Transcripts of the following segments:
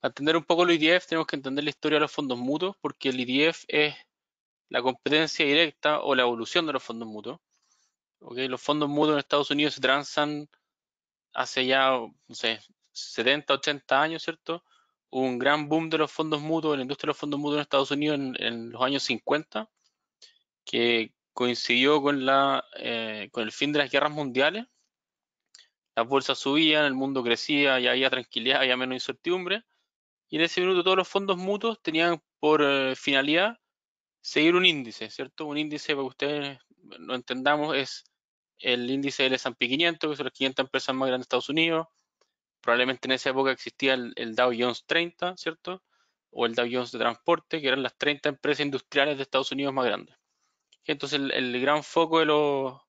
Para entender un poco el IDF e tenemos que entender la historia de los fondos mutuos, porque el IDF e es la competencia directa o la evolución de los fondos mutuos. Los fondos mutuos en Estados Unidos se transan hace ya, no sé, 70, 80 años, ¿cierto? un gran boom de los fondos mutuos, de la industria de los fondos mutuos en Estados Unidos en, los años 50, que coincidió con, la, eh, con el fin de las guerras mundiales. Las bolsas subían, el mundo crecía, ya había tranquilidad, había menos incertidumbre y en ese minuto todos los fondos mutuos tenían por eh, finalidad seguir un índice, ¿cierto? Un índice, para que ustedes lo entendamos, es el índice del S&P 500, que son las 500 empresas más grandes de Estados Unidos. Probablemente en esa época existía el, Dow Jones 30, ¿cierto? O el Dow Jones de transporte, que eran las 30 empresas industriales de Estados Unidos más grandes. Entonces el, gran foco de los,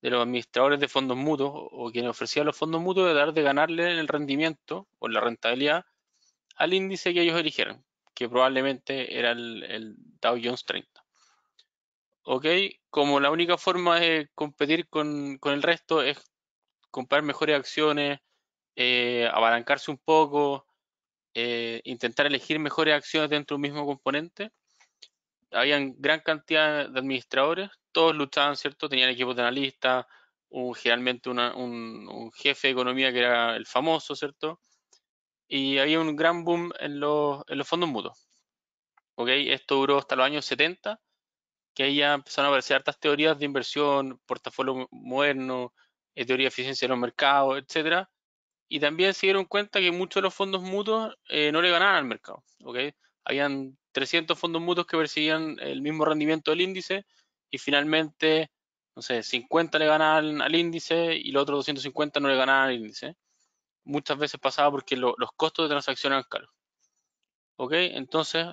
de los administradores de fondos mutuos o quienes ofrecían los fondos mutuos era dar de ganarle el rendimiento o la rentabilidad al índice que ellos eligieron, que probablemente era el, Dow Jones 30. ¿Ok? Como la única forma de competir con, el resto es comprar mejores acciones, eh, abalancarse un poco, eh, intentar elegir mejores acciones dentro de un mismo componente. Habían gran cantidad de administradores, todos luchaban, ¿cierto? Tenían equipos de analistas, generalmente un, un, jefe de economía que era el famoso, ¿cierto? y había un gran boom en los, fondos mutuos. ¿ok? Esto duró hasta los años 70, que ahí ya empezaron a aparecer hartas teorías de inversión, portafolio moderno, eh, teoría de eficiencia de los mercados, etc. Y también se dieron cuenta que muchos de los fondos mutuos eh, no le ganaban al mercado. ¿ok? Habían 300 fondos mutuos que perseguían el mismo rendimiento del índice y finalmente, no sé, 50 le ganaban al índice y los otros 250 no le ganaban al índice muchas veces pasaba porque los costos de transacción eran caros. ¿Ok? Entonces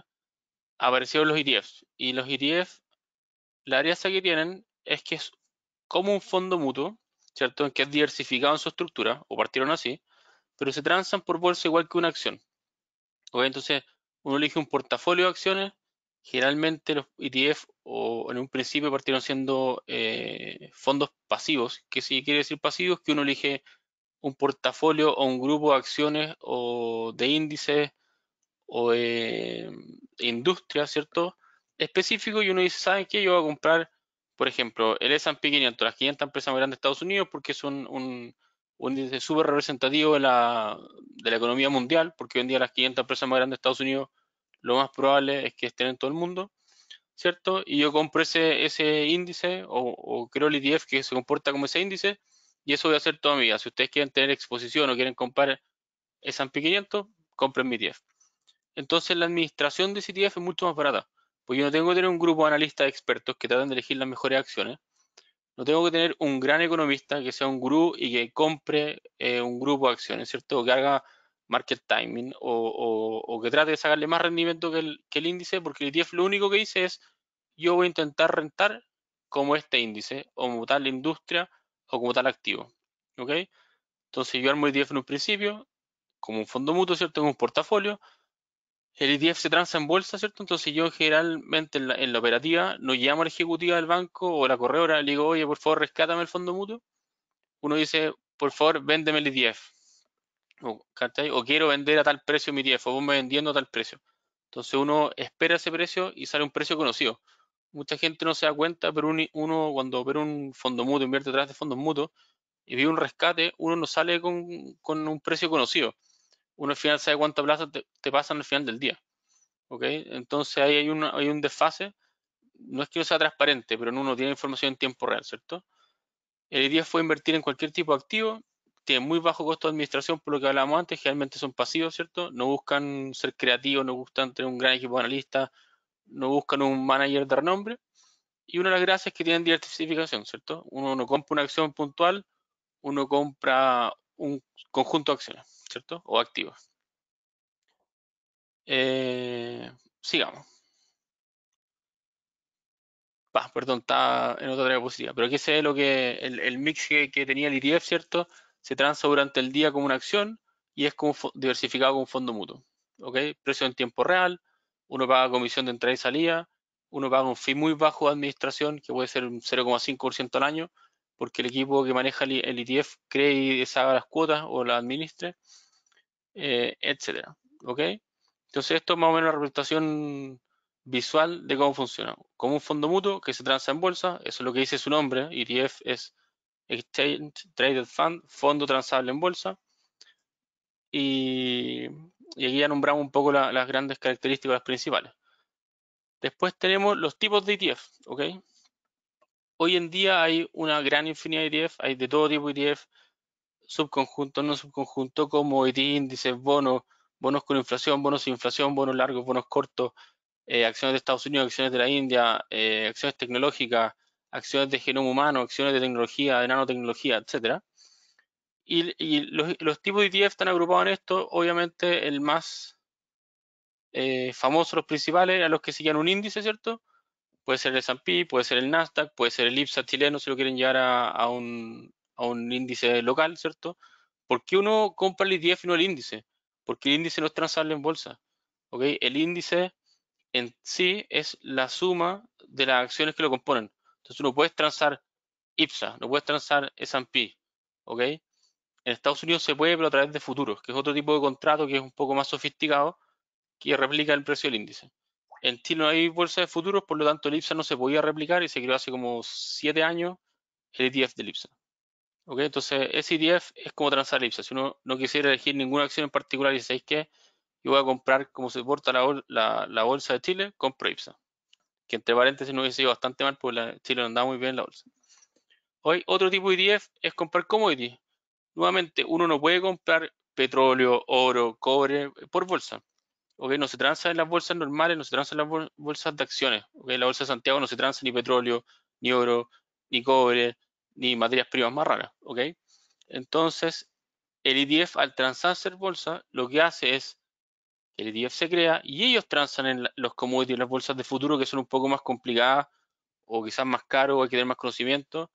aparecieron los ETFs. Y los ETFs, la área que tienen es que es como un fondo mutuo, ¿cierto? En que es diversificado en su estructura, o partieron así, pero se transan por bolsa igual que una acción. Entonces uno elige un portafolio de acciones. Generalmente los ETF o en un principio partieron siendo eh, fondos pasivos, que si quiere decir pasivos, que uno elige un portafolio o un grupo de acciones o de índices o de em, industria, ¿cierto? Específico y uno dice, ¿saben qué? Yo voy a comprar, por ejemplo, el S&P 500, las 500 empresas más grandes de Estados Unidos porque es un, índice súper representativo de la, economía mundial, porque hoy en día las 500 empresas más grandes de Estados Unidos lo más probable es que estén en todo el mundo, ¿cierto? Y yo compro ese, ese índice o, o creo el ETF que se comporta como ese índice y eso voy a hacer toda mi vida. Si ustedes quieren tener exposición o quieren comprar ese S&P 500, compren mi ETF. Entonces la administración de ese e es mucho más barata. Porque yo no tengo que tener un grupo de analistas expertos que traten de elegir las mejores acciones. No tengo que tener un gran economista que sea un gurú y que compre eh, un grupo de acciones, ¿cierto? O que haga market timing o, que trate de sacarle más rendimiento que el, índice, porque el ETF lo único que dice es yo voy a intentar rentar como este índice o mutar la industria o como tal activo. ¿Ok? Entonces yo armo el ETF en un principio, como un fondo mutuo, ¿cierto? En un portafolio. El IDF e se transa en bolsa, ¿cierto? Entonces yo generalmente en la, operativa no llamo a la ejecutiva del banco o la corredora, le digo, oye, por favor, rescátame el fondo mutuo. Uno dice, por favor, véndeme el IDF. E o, quiero vender a tal precio mi ETF, o vos me vendiendo a tal precio. Entonces uno espera ese precio y sale un precio conocido mucha gente no se da cuenta, pero uno cuando opera un fondo mutuo, invierte detrás de fondos mutuos y vive un rescate, uno no sale con, un precio conocido. Uno al final sabe cuánta plaza te, pasan al final del día. ¿Ok? Entonces ahí hay, un desfase. No es que no sea transparente, pero uno tiene información en tiempo real, ¿cierto? El idea e fue invertir en cualquier tipo de activo. Tiene muy bajo costo de administración, por lo que hablábamos antes. Generalmente son pasivos, ¿cierto? No buscan ser creativos, no gustan tener un gran equipo de analistas, no buscan un manager de renombre. Y una de las gracias es que tienen diversificación, ¿cierto? Uno no compra una acción puntual, uno compra un conjunto de acciones, ¿cierto? O activos. Eh, sigamos. perdón, está en otra diapositiva. Pero aquí se ve lo que el, mix que, tenía el ETF, ¿cierto? Se transa durante el día como una acción y es como diversificado con fondo mutuo. ¿Ok? Precio en tiempo real, uno paga comisión de entrada y salida, uno paga un fee muy bajo de administración, que puede ser un 0,5% al año, porque el equipo que maneja el ETF cree y deshaga las cuotas o las administre, eh, etcétera. ¿Ok? Entonces, esto es más o menos la representación visual de cómo funciona. Como un fondo mutuo que se transa en bolsa, eso es lo que dice su nombre, ETF es Exchange Traded Fund, fondo transable en bolsa. Y y aquí ya nombramos un poco las grandes características las principales. Después tenemos los tipos de ETF, ¿ok? Hoy en día hay una gran infinidad de ETF, hay de todo tipo de ETF, subconjunto, no subconjunto, como ETF índices, bonos, bonos con inflación, bonos sin inflación, bonos largos, bonos cortos, eh, acciones de Estados Unidos, acciones de la India, eh, acciones tecnológicas, acciones de genoma humano, acciones de tecnología, de nanotecnología, etcétera. Y, los, tipos de ETF están agrupados en esto. Obviamente, el más eh, famoso, los principales, a los que siguen un índice, ¿cierto? Puede ser el S&P, puede ser el Nasdaq, puede ser el IPSA chileno, si lo quieren llevar a, un, índice local, ¿cierto? ¿Por qué uno compra el ETF y no el índice? Porque el índice no es transable en bolsa. ¿ok? El índice en sí es la suma de las acciones que lo componen. Entonces, uno puede transar IPSA, no puedes transar S&P, ¿ok? En Estados Unidos se puede, pero a través de futuros, que es otro tipo de contrato que es un poco más sofisticado, que replica el precio del índice. En Chile no hay bolsa de futuros, por lo tanto el IPSA no se podía replicar y se creó hace como siete años el ETF del IPSA. Entonces, ese ETF es como transar IPSA. Si uno no quisiera elegir ninguna acción en particular y sabéis que yo voy a comprar como se porta la, bolsa de Chile, compro IPSA. Que entre paréntesis no hubiese sido bastante mal porque la, Chile no andaba muy bien la bolsa. Hoy otro tipo de ETF es comprar commodities nuevamente uno no puede comprar petróleo, oro, cobre eh, por bolsa. No se transa en las bolsas normales, no se transa en las bolsas de acciones. En la bolsa de Santiago no se transa ni petróleo, ni oro, ni cobre, ni materias primas más raras. Entonces, el IDF e al transarse en bolsa, lo que hace es que el IDF e se crea y ellos transan en los commodities, en las bolsas de futuro que son un poco más complicadas o quizás más caros o hay que tener más conocimiento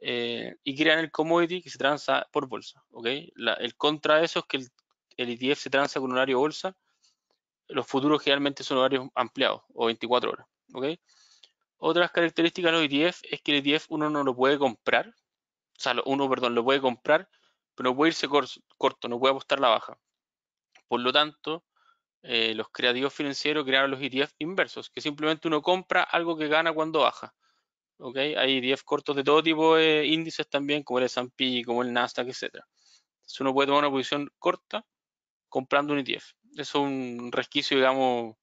eh, y crean el commodity que se transa por bolsa. el contra de eso es que el, ETF e se transa con horario bolsa. Los futuros generalmente son horarios ampliados o 24 horas. ¿okay? Otras características de los ETF es que el ETF uno no lo puede comprar. O sea, uno, perdón, lo puede comprar, pero no puede irse corto, no puede apostar la baja. Por lo tanto, eh, los creativos financieros crearon los ETF inversos, que simplemente uno compra algo que gana cuando baja. Hay ETF cortos de todo tipo de índices también, como el S&P, como el Nasdaq, etc. Entonces uno puede tomar una posición corta comprando un ETF. es un resquicio, digamos,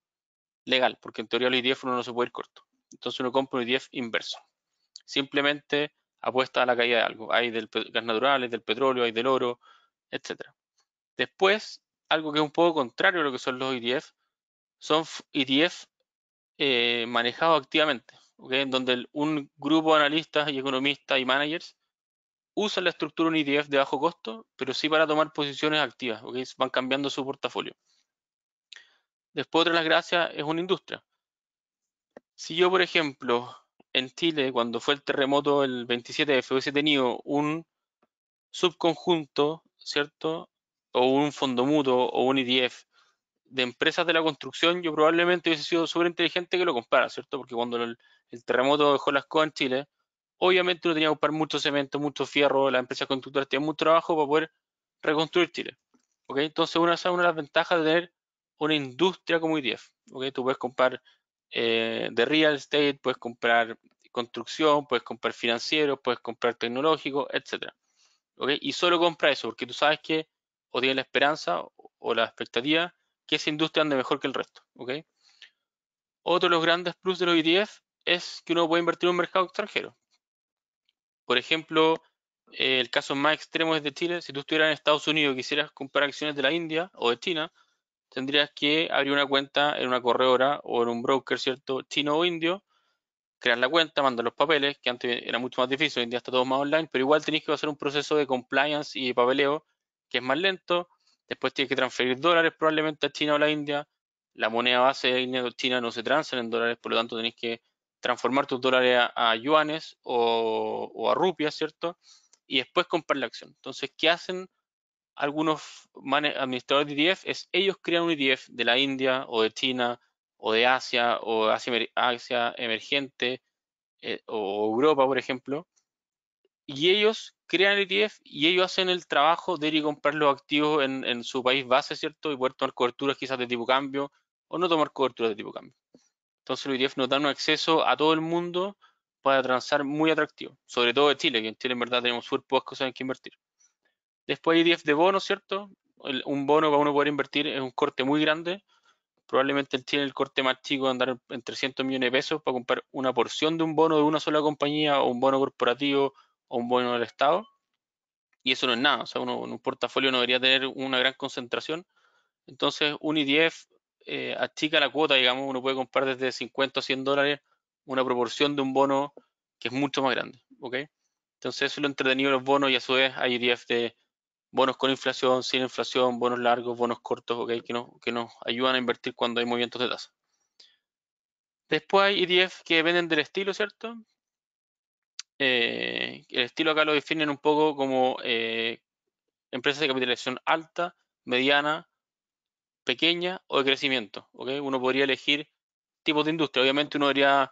legal, porque en teoría los ETF uno no se puede ir corto. Entonces uno compra un ETF inverso. Simplemente apuesta a la caída de algo. Hay del gas natural, hay del petróleo, hay del oro, etc. Después, algo que es un poco contrario a lo que son los ETF, son ETF e eh, manejados activamente en donde un grupo de analistas y economistas y managers usa la estructura un ETF de bajo costo, pero sí para tomar posiciones activas, van cambiando su portafolio. Después, otra de las gracias es una industria. Si yo, por ejemplo, en Chile, cuando fue el terremoto el 27 de febrero, hubiese tenido un subconjunto, ¿cierto? O un fondo mutuo o un ETF de empresas de la construcción, yo probablemente hubiese sido súper inteligente que lo compara, ¿cierto? Porque cuando el, terremoto dejó las cosas en Chile, obviamente uno tenía que comprar mucho cemento, mucho fierro, las empresas constructoras tenían mucho trabajo para poder reconstruir Chile. ¿ok? Entonces, una, una de las ventajas de tener una industria como IDF. ¿ok? Tú puedes comprar eh, de real estate, puedes comprar construcción, puedes comprar financiero, puedes comprar tecnológico, etc. ¿ok? Y solo compra eso, porque tú sabes que o tienes la esperanza o la expectativa que esa industria ande mejor que el resto. Otro de los grandes plus de los ETF es que uno puede invertir en un mercado extranjero. Por ejemplo, eh, el caso más extremo es de Chile. Si tú estuvieras en Estados Unidos y quisieras comprar acciones de la India o de China, tendrías que abrir una cuenta en una corredora o en un broker, ¿cierto? Chino o indio, crear la cuenta, mandar los papeles, que antes era mucho más difícil, hoy en día está todo más online, pero igual tenéis que hacer un proceso de compliance y de papeleo que es más lento, Después tienes que transferir dólares probablemente a China o a la India. La moneda base de India China no se transan en dólares, por lo tanto tenés que transformar tus dólares a, yuanes o, a rupias, ¿cierto? Y después comprar la acción. Entonces, ¿qué hacen algunos administradores de ETF? Es ellos crean un ETF de la India o de China o de Asia o Asia, Asia emergente eh, o Europa, por ejemplo, y ellos crean el ETF y ellos hacen el trabajo de ir y comprar los activos en, su país base, ¿cierto? Y poder tomar coberturas quizás de tipo cambio o no tomar coberturas de tipo cambio. Entonces el ETF nos da un acceso a todo el mundo para transar muy atractivo, sobre todo de Chile, que en Chile en verdad tenemos súper pocas cosas en que invertir. Después hay ETF de bono, ¿cierto? un bono para uno poder invertir es un corte muy grande, probablemente el tiene el corte más chico de andar en 300 millones de pesos para comprar una porción de un bono de una sola compañía o un bono corporativo o un bono del Estado. Y eso no es nada, o sea, uno en un portafolio no debería tener una gran concentración. Entonces, un IDF eh, achica la cuota, digamos, uno puede comprar desde 50 a 100 dólares una proporción de un bono que es mucho más grande, ¿ok? Entonces, eso es lo entretenido de los bonos y a su vez hay IDF de bonos con inflación, sin inflación, bonos largos, bonos cortos, ¿ok? Que, no, que nos ayudan a invertir cuando hay movimientos de tasa. Después hay IDF que venden del estilo, ¿cierto? Eh, el estilo acá lo definen un poco como eh, empresas de capitalización alta, mediana, pequeña o de crecimiento. Uno podría elegir tipos de industria. Obviamente uno debería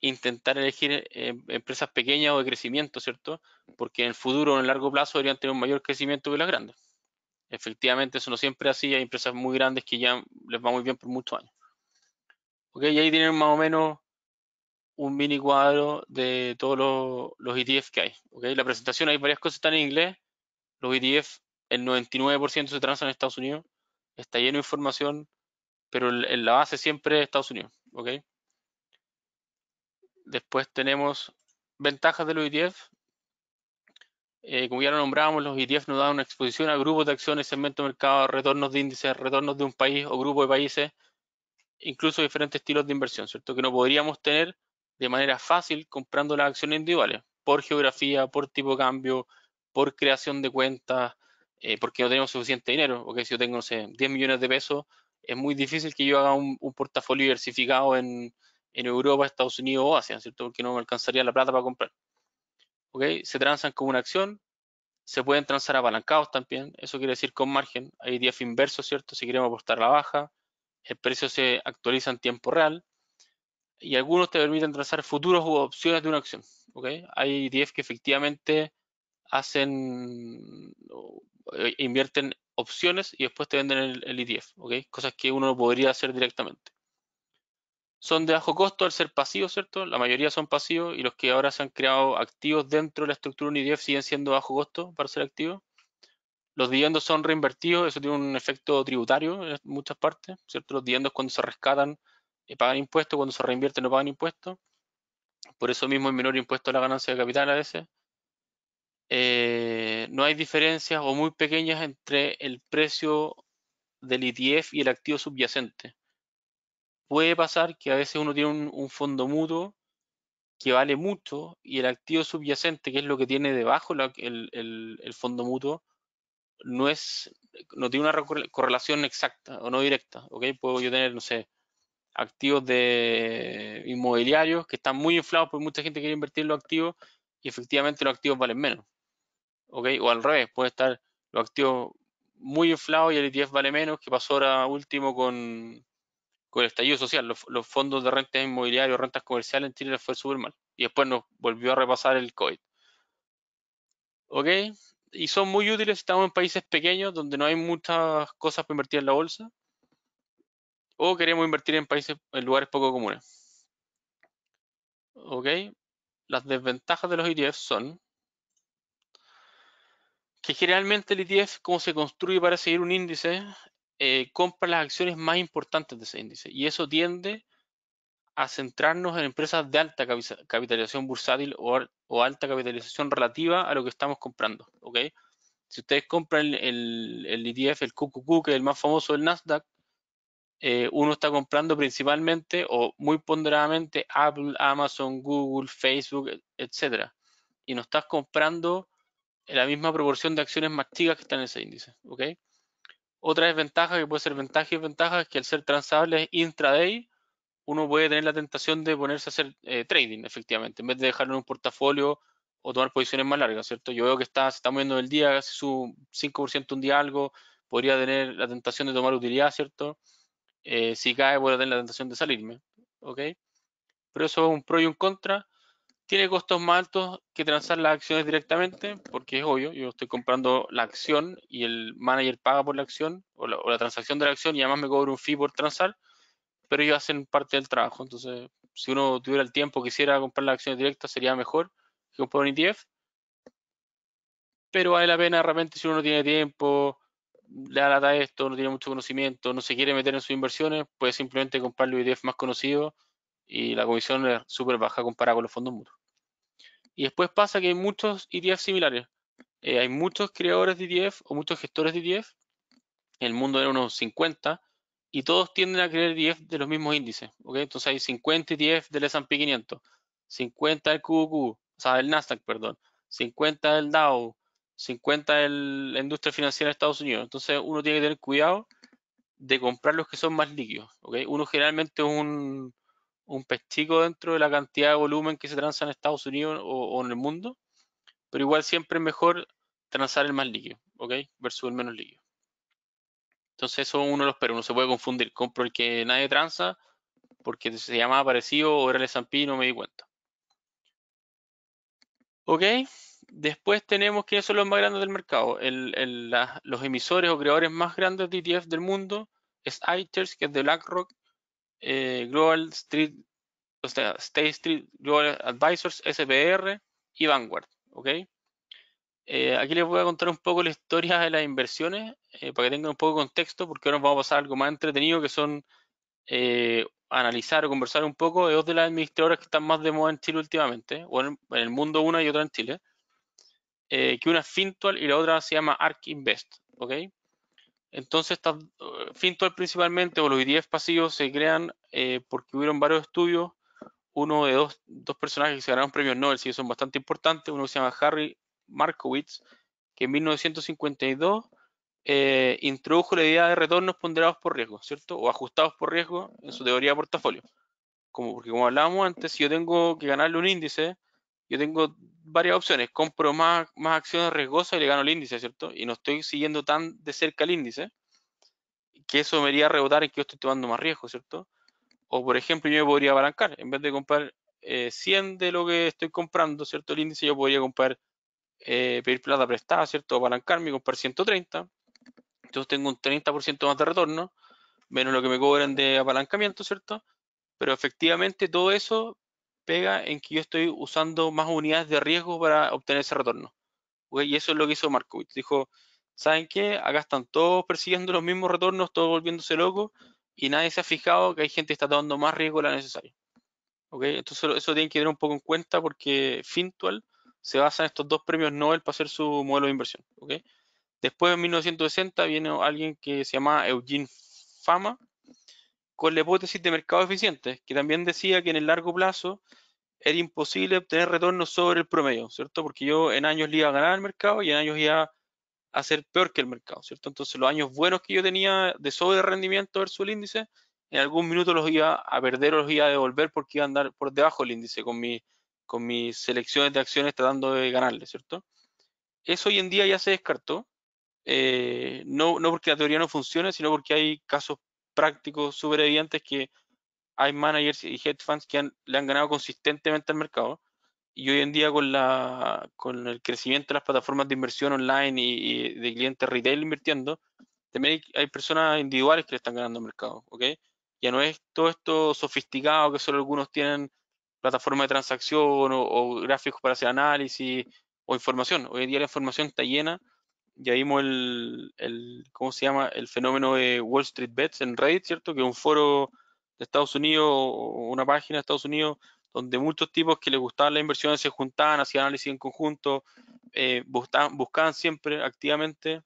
intentar elegir eh, empresas pequeñas o de crecimiento, ¿cierto? Porque en el futuro, en el largo plazo, deberían tener un mayor crecimiento que las grandes. Efectivamente, eso no siempre es así. Hay empresas muy grandes que ya les va muy bien por muchos años. Y ahí tienen más o menos un mini cuadro de todos los, los ETF que hay. La presentación, hay varias cosas están en inglés. Los ETF, el 99% se transan en Estados Unidos. Está lleno de información, pero en la base siempre Estados Unidos. Después tenemos ventajas de los ETF. Eh, como ya lo nombrábamos, los ETF nos dan una exposición a grupos de acciones, segmentos de mercado, retornos de índices, retornos de un país o grupo de países, incluso diferentes estilos de inversión, ¿cierto? Que no podríamos tener de manera fácil comprando las acciones individuales, por geografía, por tipo de cambio, por creación de cuentas, eh, porque no tenemos suficiente dinero, porque si yo tengo, no sé, 10 millones de pesos, es muy difícil que yo haga un, portafolio diversificado en, Europa, Estados Unidos o Asia, ¿cierto? Porque no me alcanzaría la plata para comprar. ¿Ok? Se transan como una acción, se pueden transar apalancados también, eso quiere decir con margen, hay 10 inversos, ¿cierto? Si queremos apostar a la baja, el precio se actualiza en tiempo real, y algunos te permiten trazar futuros u opciones de una acción. Hay ETF que efectivamente hacen, eh, invierten opciones y después te venden el, ETF, e cosas que uno podría hacer directamente. Son de bajo costo al ser pasivos, ¿cierto? La mayoría son pasivos y los que ahora se han creado activos dentro de la estructura de un ETF siguen siendo bajo costo para ser activos. Los dividendos son reinvertidos, eso tiene un efecto tributario en muchas partes, ¿cierto? Los dividendos cuando se rescatan pagan impuestos, cuando se reinvierte no pagan impuestos. Por eso mismo es menor impuesto a la ganancia de capital a veces. Eh, no hay diferencias o muy pequeñas entre el precio del ETF y el activo subyacente. Puede pasar que a veces uno tiene un, fondo mutuo que vale mucho y el activo subyacente, que es lo que tiene debajo el, fondo mutuo, no es no tiene una correlación exacta o no directa. ¿ok? Puedo yo tener, no sé, activos de inmobiliarios que están muy inflados porque mucha gente quiere invertir en los activos y efectivamente los activos valen menos. ¿Ok? O al revés, puede estar los activos muy inflados y el ETF vale menos, que pasó ahora último con, el estallido social. Los, fondos de rentas inmobiliarias, rentas comerciales en Chile fue súper mal. Y después nos volvió a repasar el COVID. ¿Ok? Y son muy útiles estamos en países pequeños donde no hay muchas cosas para invertir en la bolsa o queremos invertir en países, en lugares poco comunes. ¿Ok? Las desventajas de los ETF son que generalmente el ETF, como se construye para seguir un índice, eh, compra las acciones más importantes de ese índice y eso tiende a centrarnos en empresas de alta capitalización bursátil o, alta capitalización relativa a lo que estamos comprando. Si ustedes compran el, el ETF, el QQQ, e que es el más famoso del Nasdaq, eh, uno está comprando principalmente o muy ponderadamente Apple, Amazon, Google, Facebook, e, etcétera. Y no estás comprando la misma proporción de acciones más chicas que están en ese índice. Otra desventaja que puede ser ventaja y desventaja es que al ser transable intraday, uno puede tener la tentación de ponerse a hacer eh, trading, efectivamente, en vez de dejarlo en un portafolio o tomar posiciones más largas, ¿cierto? Yo veo que está, se está moviendo el día, casi su 5% un día algo, podría tener la tentación de tomar utilidad, ¿cierto? Eh, si cae, voy a tener la tentación de salirme. ¿Ok? Pero eso es un pro y un contra. Tiene costos más altos que transar las acciones directamente, porque es obvio, yo estoy comprando la acción y el manager paga por la acción o la, transacción de la acción y además me cobra un fee por transar, pero ellos hacen parte del trabajo. Entonces, si uno tuviera el tiempo, quisiera comprar las acciones directas, sería mejor que comprar un ETF. Pero vale la pena realmente si uno tiene tiempo, le da esto, no tiene mucho conocimiento, no se quiere meter en sus inversiones, puede simplemente comprar un ETF más conocido y la comisión es súper baja comparada con los fondos mutuos. Y después pasa que hay muchos ETF similares. Eh, hay muchos creadores de ETF o muchos gestores de ETF. el mundo de unos 50 y todos tienden a crear ETF de los mismos índices. Entonces hay 50 ETF del S&P 500, 50 del QQQ, o sea, del Nasdaq, perdón, 50 del Dow, 50 en la industria financiera de Estados Unidos. Entonces uno tiene que tener cuidado de comprar los que son más líquidos. ¿okay? Uno generalmente es un, un pestico dentro de la cantidad de volumen que se transa en Estados Unidos o, en el mundo, pero igual siempre es mejor transar el más líquido, ¿ok? Versus el menos líquido. Entonces eso uno los espera, uno se puede confundir. Compro el que nadie transa porque se llama parecido o era el no me di cuenta. ¿Ok? Después tenemos que son los más grandes del mercado. los emisores o creadores más grandes de ETF del mundo es iTers, que es de BlackRock, eh, Global Street, o sea, State Street Global Advisors, SPR y Vanguard. Eh, aquí les voy a contar un poco la historia de las inversiones eh, para que tengan un poco de contexto, porque ahora nos vamos a pasar algo más entretenido que son analizar o conversar un poco de dos de las administradoras que están más de moda en Chile últimamente, o en el mundo una y otra en Chile. Eh, que una es Fintual y la otra se llama ARK Invest, Entonces, eh, Fintual principalmente, o los ETF pasivos, se crean eh, porque hubieron varios estudios, uno de dos, dos personajes que se ganaron premios Nobel, si son bastante importantes, uno se llama Harry Markowitz, que en 1952 introdujo la idea de retornos ponderados por riesgo, ¿cierto? O ajustados por riesgo en su teoría de portafolio. Como, porque como hablábamos antes, si yo tengo que ganarle un índice, yo tengo varias opciones. Compro más, acciones riesgosas y le gano el índice, ¿cierto? Y no estoy siguiendo tan de cerca el índice, que eso me iría a rebotar en que yo estoy tomando más riesgo, ¿cierto? O, por ejemplo, yo me podría apalancar. En vez de comprar 100 eh, de lo que estoy comprando, ¿cierto? El índice yo podría comprar, eh, pedir plata prestada, ¿cierto? Apalancarme y comprar 130. Entonces tengo un 30% más de retorno, menos lo que me cobran de apalancamiento, ¿cierto? Pero efectivamente todo eso pega en que yo estoy usando más unidades de riesgo para obtener ese retorno. Y eso es lo que hizo Markowitz. Dijo, ¿saben qué? Acá están todos persiguiendo los mismos retornos, todos volviéndose locos, y nadie se ha fijado que hay gente que está tomando más riesgo de lo necesario. ¿Okay? Entonces eso tienen que tener un poco en cuenta porque Fintual se basa en estos dos premios Nobel para hacer su modelo de inversión. Después, en 1960, viene alguien que se llama Eugene Fama, con la hipótesis de mercado eficiente, que también decía que en el largo plazo era imposible obtener retornos sobre el promedio, ¿cierto? Porque yo en años le iba a ganar el mercado y en años iba a ser peor que el mercado, ¿cierto? Entonces los años buenos que yo tenía de sobre rendimiento versus el índice, en algún minuto los iba a perder o los iba a devolver porque iba a andar por debajo del índice con, mis selecciones de acciones tratando de ganarle, ¿cierto? Eso hoy en día ya se descartó, eh, no, no porque la teoría no funcione, sino porque hay casos prácticos súper evidentes que hay managers y hedge funds que le han ganado consistentemente al mercado. Y hoy en día con, con el crecimiento de las plataformas de inversión online y, de clientes retail invirtiendo, también hay, personas individuales que le están ganando al mercado. ¿okay? Ya no es todo esto sofisticado que solo algunos tienen plataforma de transacción o, o, gráficos para hacer análisis o información. Hoy en día la información está llena ya vimos el, ¿cómo se llama? El fenómeno de Wall Street Bets en Reddit, ¿cierto? Que es un foro de Estados Unidos, una página de Estados Unidos, donde muchos tipos que les gustaban las inversiones se juntaban, hacían análisis en conjunto, eh, buscaban, siempre activamente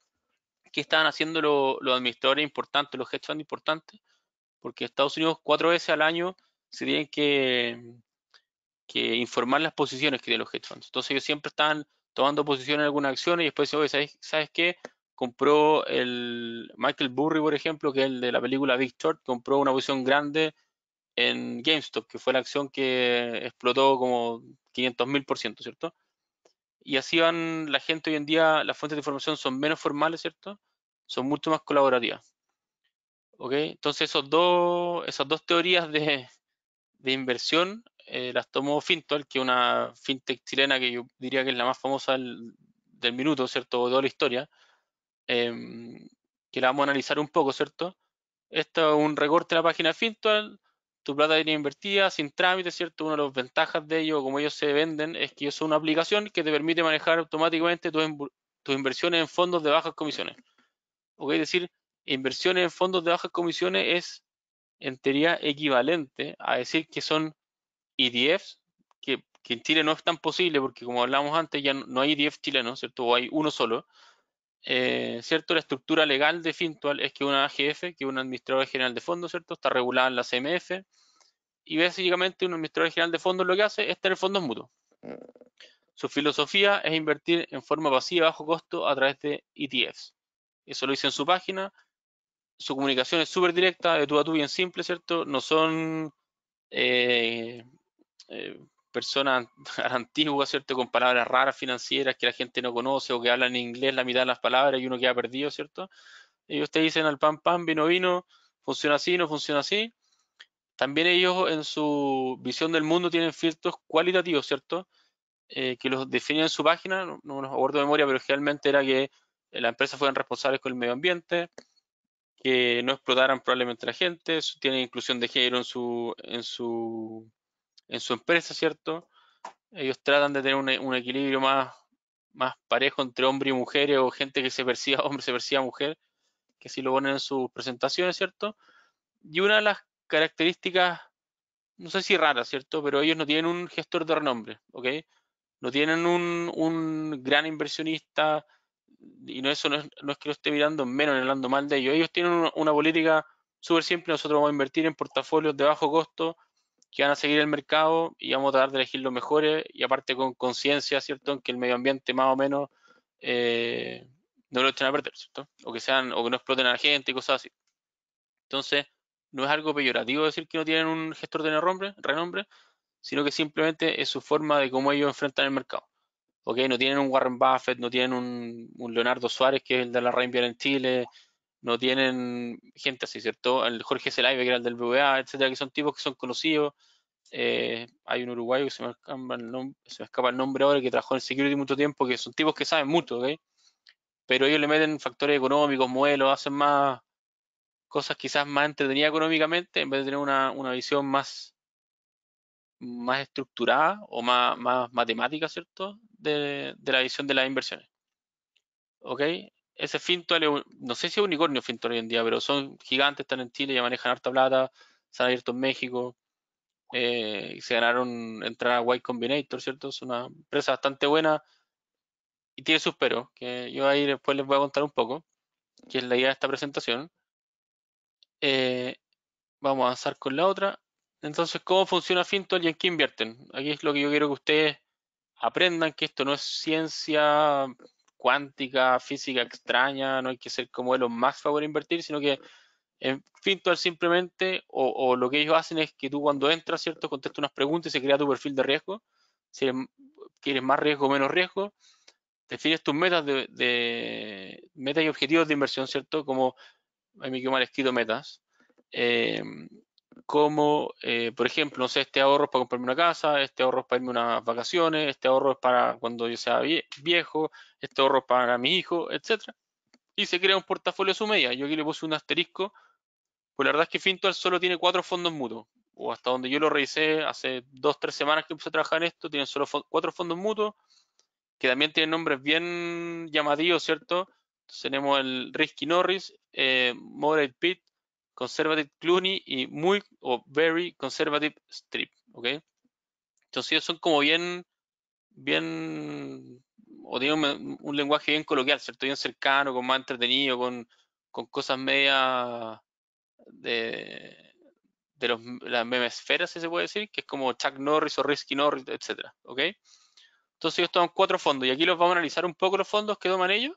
qué estaban haciendo los, administradores importantes, los hedge funds importantes, porque Estados Unidos cuatro veces al año se tienen que, que informar las posiciones que tienen los hedge funds. Entonces ellos siempre estaban tomando posición en alguna acción y después, oye, ¿sabes, qué? Compró el Michael Burry, por ejemplo, que es el de la película Big Short, compró una posición grande en GameStop, que fue la acción que explotó como 500.000%, ¿cierto? Y así van la gente hoy en día, las fuentes de información son menos formales, ¿cierto? Son mucho más colaborativas. ¿Ok? Entonces esos dos, esas dos teorías de, de inversión eh, las tomó Fintual, que es una fintech chilena que yo diría que es la más famosa del, minuto, ¿cierto? de toda la historia, em, que la vamos a analizar un poco, ¿cierto? Esto es un recorte de la página Fintual, tu plata viene invertida, sin trámite, ¿cierto? Una de las ventajas de ello, como ellos se venden, es que es una aplicación que te permite manejar automáticamente tus, inversiones en fondos de bajas comisiones. ¿Ok? Es decir, inversiones en fondos de bajas comisiones es en teoría equivalente a decir que son ETFs, que, en Chile no es tan posible porque como hablábamos antes ya no, hay ETF chilenos, ¿cierto? O hay uno solo. Eh, ¿Cierto? La estructura legal de Fintual es que una AGF, que es administrador general de fondos, ¿cierto? Está regulada en la CMF y básicamente un administrador general de fondos lo que hace es tener fondos mutuos. Su filosofía es invertir en forma pasiva bajo costo a través de ETFs. Eso lo dice en su página. Su comunicación es súper directa, de tú a tú, bien simple, ¿cierto? No son eh, eh, personas antiguas, ¿cierto? Con palabras raras financieras que la gente no conoce o que hablan en inglés la mitad de las palabras y uno queda perdido, ¿cierto? Ellos te dicen al pan, pan, vino, vino, funciona así, no funciona así. También ellos en su visión del mundo tienen filtros cualitativos, ¿cierto? Eh, que los definen en su página, no, los abordo de memoria, pero realmente era que eh, las empresas fueran responsables con el medio ambiente, que no explotaran probablemente a la gente, tienen inclusión de género en su, en su en su empresa, ¿cierto? Ellos tratan de tener un, equilibrio más, más parejo entre hombre y mujer o gente que se perciba hombre, se perciba mujer, que así lo ponen en sus presentaciones, ¿cierto? Y una de las características, no sé si rara, ¿cierto? Pero ellos no tienen un gestor de renombre, ¿ok? No tienen un, gran inversionista y no eso no es, que lo esté mirando menos, hablando mal de ellos. Ellos tienen una política súper simple, nosotros vamos a invertir en portafolios de bajo costo, que van a seguir el mercado y vamos a tratar de elegir los mejores y aparte con conciencia, ¿cierto?, en que el medio ambiente más o menos eh, no lo echen a perder, ¿cierto? O que sean, o que no exploten a la gente y cosas así. Entonces, no es algo peyorativo decir que no tienen un gestor de renombre, renombre sino que simplemente es su forma de cómo ellos enfrentan el mercado. ¿ok? No tienen un Warren Buffett, no tienen un, Leonardo Suárez, que es el de la Rainbow en Chile, no tienen gente así, ¿cierto? El Jorge Zelaive, que era el del BVA, etcétera, que son tipos que son conocidos. Eh, hay un uruguayo que se me, escapa el nombre, se escapa el nombre ahora, que trabajó en security mucho tiempo, que son tipos que saben mucho, ¿ok? Pero ellos le meten factores económicos, modelos, hacen más cosas quizás más entretenidas económicamente, en vez de tener una, visión más, estructurada o más, matemática, ¿cierto? De, de la visión de las inversiones. ¿Ok? ese Fintual, no sé si es unicornio Fintual hoy en día, pero son gigantes, están en Chile, ya manejan harta plata, se han abierto en México, eh, y se ganaron entrar a White Combinator, ¿cierto? Es una empresa bastante buena y tiene sus peros, que yo ahí después les voy a contar un poco, que es la idea de esta presentación. Eh, vamos a avanzar con la otra. Entonces, ¿cómo funciona Fintual y en qué invierten? Aquí es lo que yo quiero que ustedes aprendan, que esto no es ciencia cuántica, física extraña, no hay que ser como los más para a invertir, sino que en fin tú simplemente, o, lo que ellos hacen es que tú cuando entras, ¿cierto? Contestas unas preguntas y se crea tu perfil de riesgo, si quieres más riesgo o menos riesgo, defines tus metas de, metas y objetivos de inversión, ¿cierto? Como a mí que mal escrito metas. Eh, como, eh, por ejemplo, no sé, este ahorro es para comprarme una casa, este ahorro es para irme unas vacaciones, este ahorro es para cuando yo sea viejo, este ahorro es para mi hijo, etcétera. Y se crea un portafolio a su media. Yo aquí le puse un asterisco, pues la verdad es que Fintual solo tiene cuatro fondos mutuos. O hasta donde yo lo revisé hace dos, tres semanas que empecé a trabajar en esto, tienen solo cuatro fondos mutuos, que también tienen nombres bien llamativos, ¿cierto? Entonces tenemos el Risky Norris, eh, Moderate Pit, Conservative Clooney y muy o very conservative strip, ¿ok? Entonces ellos son como bien, bien, o tienen un, lenguaje bien coloquial, ¿cierto? Bien cercano, con más entretenido, con, con cosas medias de, de los, las memesferas, si se puede decir, que es como Chuck Norris o Risky Norris, etcétera, ¿ok? Entonces ellos toman cuatro fondos y aquí los vamos a analizar un poco los fondos que toman ellos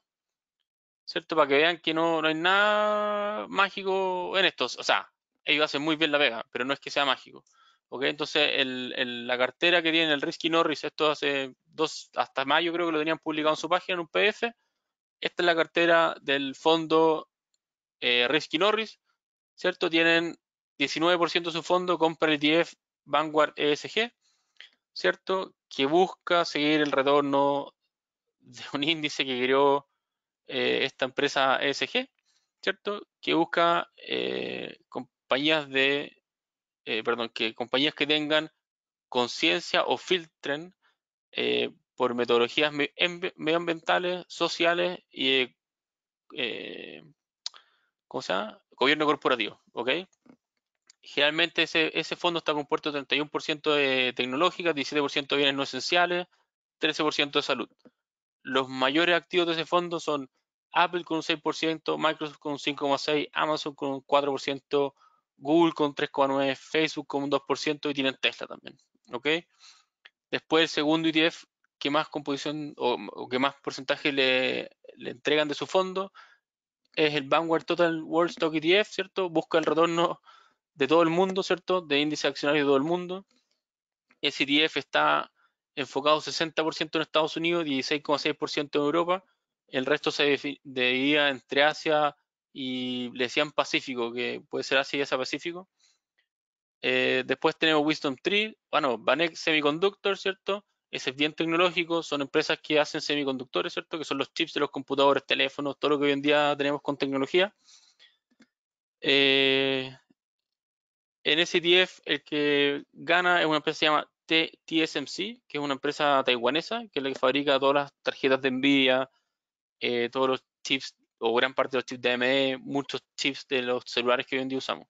¿cierto? Para que vean que no, no hay nada mágico en estos. O sea, ellos hacen muy bien la vega pero no es que sea mágico. ¿Ok? Entonces, el, el, la cartera que tiene el Risky Norris, esto hace dos, hasta mayo creo que lo tenían publicado en su página, en un PDF. Esta es la cartera del fondo eh, Risky Norris, ¿cierto? Tienen 19% de su fondo, compra el e Vanguard ESG, ¿cierto? Que busca seguir el retorno de un índice que creó eh, esta empresa ESG, ¿cierto? Que busca eh, compañías de, eh, perdón, que compañías que tengan conciencia o filtren por metodologías medioambientales, sociales y, ¿cómo se Gobierno corporativo, ¿ok? Generalmente ese, fondo está compuesto de 31% de tecnológica, 17% de bienes no esenciales, 13% de salud. Los mayores activos de ese fondo son Apple con un 6%, Microsoft con un 5,6%, Amazon con un 4%, Google con 3,9%, Facebook con un 2% y tienen Tesla también. ¿ok? Después el segundo ETF que más composición o, que más porcentaje le, entregan de su fondo es el Vanguard Total World Stock ETF, ¿cierto? Busca el retorno de todo el mundo, ¿cierto? De índice accionario de todo el mundo. Ese ETF está enfocado 60% en Estados Unidos, 16,6% en Europa, el resto se dividía entre Asia y le decían Pacífico, que puede ser Asia y Asia Pacífico. Eh, después tenemos Wisdom Tree, bueno, Banek Semiconductor, ¿cierto? Ese es bien tecnológico, son empresas que hacen semiconductores, ¿cierto? Que son los chips de los computadores, teléfonos, todo lo que hoy en día tenemos con tecnología. en eh, STF el que gana es una empresa que se llama TSMC, que es una empresa taiwanesa, que es la que fabrica todas las tarjetas de NVIDIA, eh, todos los chips o gran parte de los chips de AMD, muchos chips de los celulares que hoy en día usamos.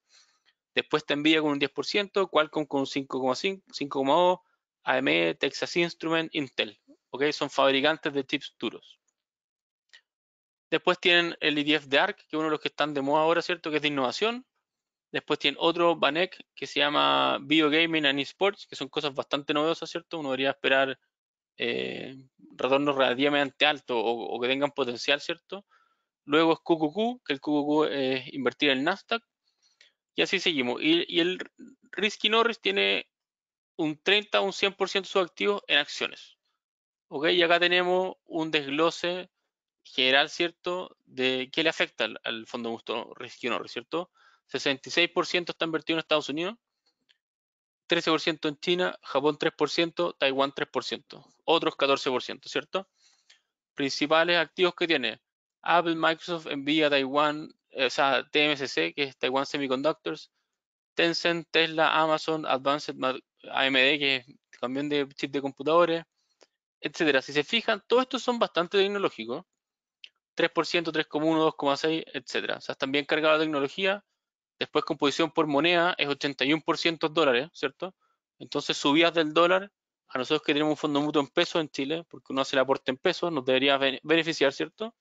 Después te envía con un 10%, Qualcomm con 5,5, AMD, Texas Instrument, Intel. ¿ok? Son fabricantes de chips duros. Después tienen el IDF de ARC, que es uno de los que están de moda ahora, ¿cierto? Que es de innovación. Después tiene otro BANEC que se llama Video Gaming and Esports, que son cosas bastante novedosas, ¿cierto? Uno debería esperar eh, retornos relativamente altos o, que tengan potencial, ¿cierto? Luego es QQQ, que el QQQ es invertir en Nasdaq. Y así seguimos. Y, el Risky Norris tiene un 30 o un 100% de sus activos en acciones. ¿Ok? Y acá tenemos un desglose general, ¿cierto? De qué le afecta al, fondo gusto Risky Norris, ¿cierto? 66% está invertido en Estados Unidos, 13% en China, Japón 3%, Taiwán 3%, otros 14%, ¿cierto? Principales activos que tiene Apple, Microsoft, Nvidia, Taiwán, eh, o sea, TMSC, que es Taiwan Semiconductors, Tencent, Tesla, Amazon, Advanced AMD, que es también de chip de computadores, etcétera. Si se fijan, todos estos son bastante tecnológicos. 3%, 3,1, 2,6, etcétera. O sea, están bien cargados de tecnología, Después composición por moneda es 81% dólares, ¿cierto? Entonces subidas del dólar, a nosotros que tenemos un fondo mutuo en pesos en Chile, porque uno hace el aporte en pesos, nos debería beneficiar, ¿cierto?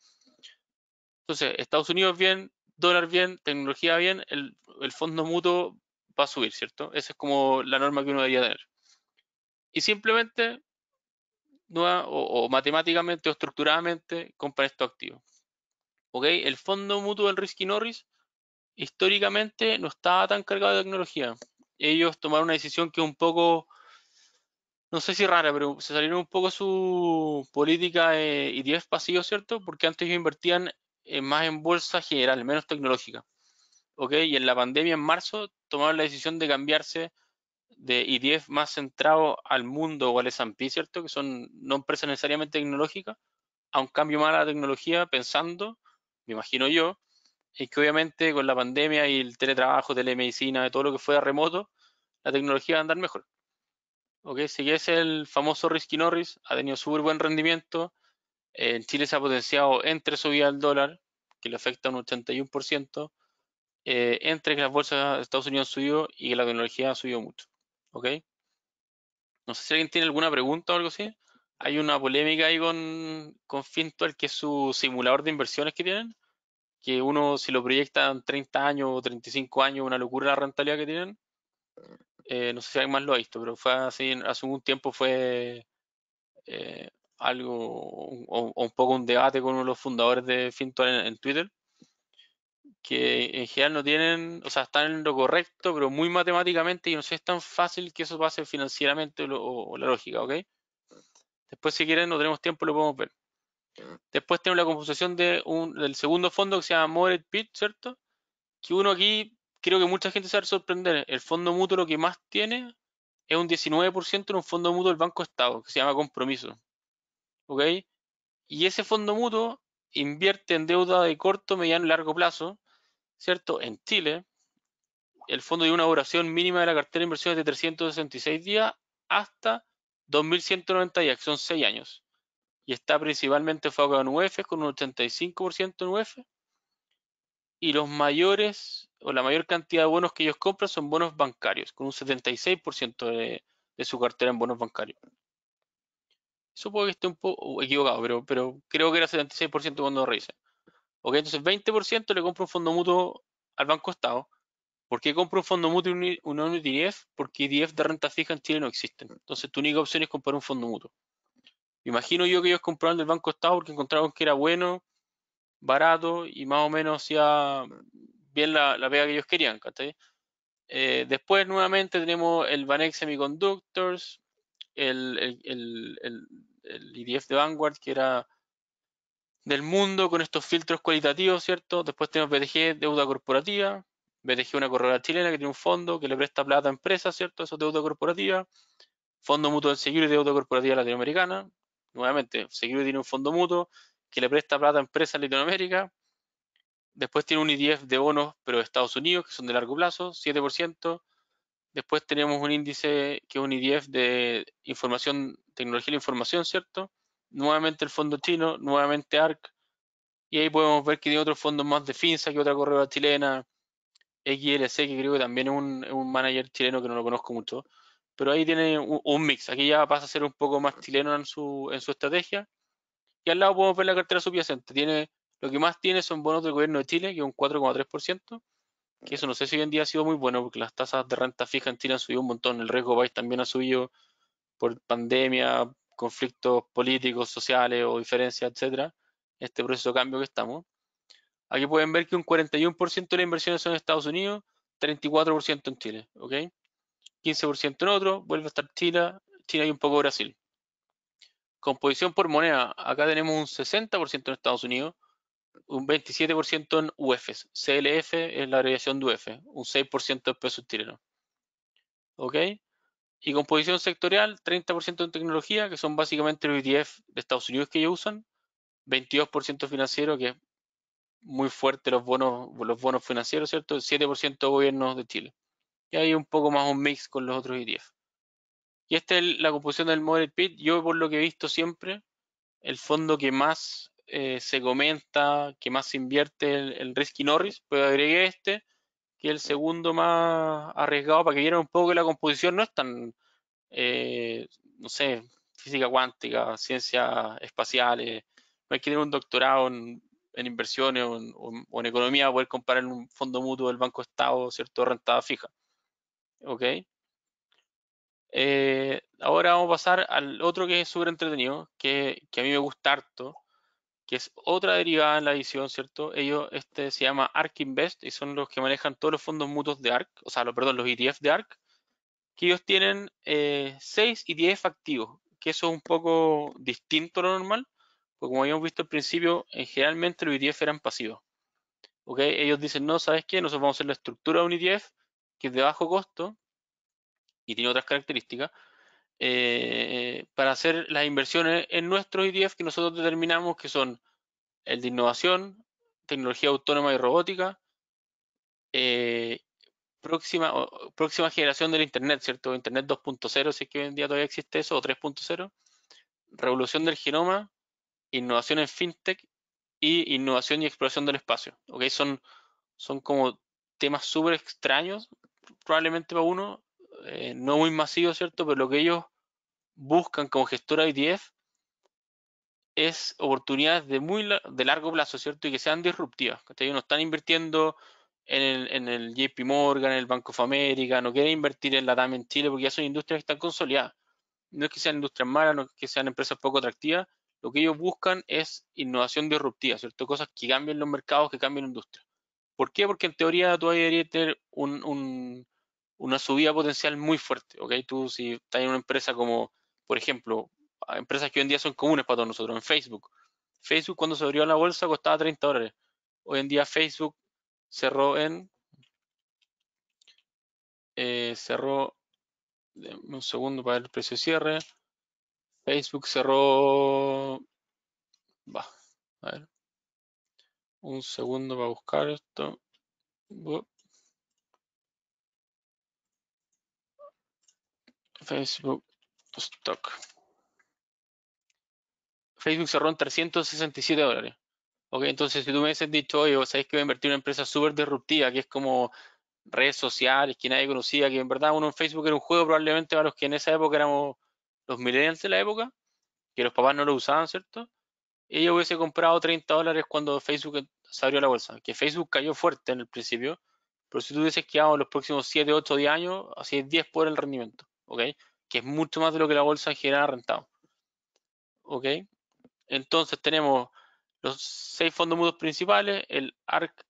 Entonces, Estados Unidos bien, dólar bien, tecnología bien, el, fondo mutuo va a subir, ¿cierto? Esa es como la norma que uno debería tener. Y simplemente, nueva, o, matemáticamente o estructuradamente, compra esto activo. ¿Ok? El fondo mutuo del Risky Norris históricamente no estaba tan cargado de tecnología. Ellos tomaron una decisión que un poco, no sé si rara, pero se salieron un poco su política de eh, y 10 ¿cierto? Porque antes ellos invertían eh, más en bolsa general, menos tecnológica. ¿Ok? Y en la pandemia, en marzo, tomaron la decisión de cambiarse de IDF más centrado al mundo o al S&P, ¿cierto? Que son no empresas necesariamente tecnológicas, a un cambio más a la tecnología pensando, me imagino yo, es que obviamente con la pandemia y el teletrabajo, telemedicina, todo lo que fuera remoto, la tecnología va a andar mejor. Okay, si es el famoso Risky Norris, ha tenido súper buen rendimiento. En Chile se ha potenciado entre subida del dólar, que le afecta un 81%, eh, entre que las bolsas de Estados Unidos han subido y que la tecnología ha subido mucho. ¿Ok? No sé si alguien tiene alguna pregunta o algo así. Hay una polémica ahí con, con el que es su simulador de inversiones que tienen, que uno si lo proyectan 30 años o 35 años, una locura la rentabilidad que tienen. Eh, no sé si alguien más lo ha visto, pero fue así, hace un tiempo fue eh, algo, o, un poco un debate con uno de los fundadores de Fintual en, Twitter, que en general no tienen, o sea, están en lo correcto, pero muy matemáticamente, y no sé, si es tan fácil que eso pase financieramente o la lógica, ¿ok? Después si quieren, no tenemos tiempo, lo podemos ver. Después tenemos la composición de del segundo fondo que se llama Moret Pit, ¿cierto? Que uno aquí, creo que mucha gente se va a sorprender. El fondo mutuo lo que más tiene es un 19% en un fondo mutuo del Banco Estado, que se llama Compromiso. ¿Ok? Y ese fondo mutuo invierte en deuda de corto, mediano y largo plazo, ¿cierto? En Chile, el fondo de una duración mínima de la cartera de inversiones de 366 días hasta 2190 días, que son 6 años y está principalmente enfocado en UF con un 85% en UF. Y los mayores o la mayor cantidad de bonos que ellos compran son bonos bancarios, con un 76% de, su cartera en bonos bancarios. Supongo que esté un poco equivocado, pero, pero creo que era 76% cuando lo revisé. Ok, entonces 20% le compra un fondo mutuo al Banco Estado. ¿Por qué compro un fondo mutuo y un, un IDF? Porque IDF e de renta fija en Chile no existen. Entonces tu única opción es comprar un fondo mutuo. Imagino yo que ellos compraron del Banco Estado porque encontraron que era bueno, barato y más o menos hacía bien la, la pega que ellos querían. Eh, después nuevamente tenemos el Banex Semiconductors, el, IDF e de Vanguard, que era del mundo con estos filtros cualitativos, ¿cierto? Después tenemos BTG, deuda corporativa, BTG, una corredora chilena que tiene un fondo que le presta plata a empresas, ¿cierto? Eso es deuda corporativa, Fondo Mutuo de Seguro y deuda corporativa latinoamericana, nuevamente, Security tiene un fondo mutuo que le presta plata a empresas en Latinoamérica. Después tiene un IDF e de bonos, pero de Estados Unidos, que son de largo plazo, 7%. Después tenemos un índice que es un IDF e de información, tecnología de la información, ¿cierto? Nuevamente el fondo chino, nuevamente ARC. Y ahí podemos ver que tiene otro fondo más de FINSA que otra correo chilena, XLC, que creo que también es un manager chileno que no lo conozco mucho. Pero ahí tiene un, mix. Aquí ya pasa a ser un poco más chileno en su, en su estrategia. Y al lado podemos ver la cartera subyacente. Tiene, lo que más tiene son bonos del gobierno de Chile, que es un 4,3%. Que eso no sé si hoy en día ha sido muy bueno, porque las tasas de renta fija en Chile han subido un montón. El riesgo país también ha subido por pandemia, conflictos políticos, sociales o diferencias, etcétera, este proceso de cambio que estamos. Aquí pueden ver que un 41% de las inversiones son en Estados Unidos, 34% en Chile, ¿ok? 15% en otro, vuelve a estar China, China y un poco Brasil. Composición por moneda, acá tenemos un 60% en Estados Unidos, un 27% en UFs, CLF es la agregación de UF, un 6% de pesos chilenos. ¿Ok? Y composición sectorial, 30% en tecnología, que son básicamente los ETF de Estados Unidos que ellos usan, 22% financiero, que es muy fuerte los bonos, los bonos financieros, ¿cierto? 7% gobiernos de Chile y hay un poco más un mix con los otros ETF. Y esta es la composición del Model Pit. Yo, por lo que he visto siempre, el fondo que más eh, se comenta, que más se invierte el, Risky Norris, pues agregué este, que es el segundo más arriesgado, para que vieran un poco que la composición no es tan, eh, no sé, física cuántica, ciencias espaciales, no hay que tener un doctorado en, inversiones o en, economía para poder comparar un fondo mutuo del Banco Estado, ¿cierto? Rentada fija. Ok. Eh, ahora vamos a pasar al otro que es súper entretenido, que, que, a mí me gusta harto, que es otra derivada en la edición, ¿cierto? Ellos, este se llama ARK Invest y son los que manejan todos los fondos mutuos de ARK, o sea, lo perdón, los ETF de ARK, que ellos tienen eh, 6 ETF activos, que eso es un poco distinto a lo normal, porque como habíamos visto al principio, eh, generalmente los ETF eran pasivos. ¿Ok? Ellos dicen, no, ¿sabes qué? Nosotros vamos a hacer la estructura de un ETF que es de bajo costo y tiene otras características, eh, para hacer las inversiones en nuestros IDF e que nosotros determinamos que son el de innovación, tecnología autónoma y robótica, eh, próxima, generación del Internet, ¿cierto? Internet 2.0, si es que hoy en día todavía existe eso, o 3.0, revolución del genoma, innovación en fintech y innovación y exploración del espacio. Okay, Son, son como temas súper extraños, probablemente para uno, eh, no muy masivo, ¿cierto? Pero lo que ellos buscan como gestora de es oportunidades de muy de largo plazo, ¿cierto? Y que sean disruptivas. Ellos no están invirtiendo en el, en el JP Morgan, en el Banco of America, no quieren invertir en la DAM en Chile porque ya son industrias que están consolidadas. No es que sean industrias malas, no es que sean empresas poco atractivas, lo que ellos buscan es innovación disruptiva, ¿cierto? Cosas que cambien los mercados, que cambien la industria. ¿Por qué? Porque en teoría tú deberías tener una subida potencial muy fuerte, ¿ok? Tú si estás en una empresa como, por ejemplo, ah, empresas que hoy en día son comunes para todos nosotros, en Facebook. Facebook cuando se abrió la bolsa costaba 30 dólares. Hoy en día Facebook cerró en... Eh, cerró... Un segundo para ver el precio de cierre. Facebook cerró... Va, a ver. Un segundo para buscar esto. Facebook Stock. Facebook cerró en 367 dólares. Ok, entonces si tú me hubieses dicho, oye, vos que voy a invertir en una empresa súper disruptiva, que es como redes sociales, que nadie conocía, que en verdad uno en Facebook era un juego probablemente para los que en esa época éramos los millennials de la época, que los papás no lo usaban, ¿cierto? Y yo hubiese comprado 30 dólares cuando Facebook se abrió la bolsa. Que Facebook cayó fuerte en el principio, pero si tú dices que hago los próximos 7, 8, 10 años, así es 10 por el rendimiento, ¿ok? Que es mucho más de lo que la bolsa en general ha rentado, ¿ok? Entonces tenemos los seis fondos mutuos principales, el ARK,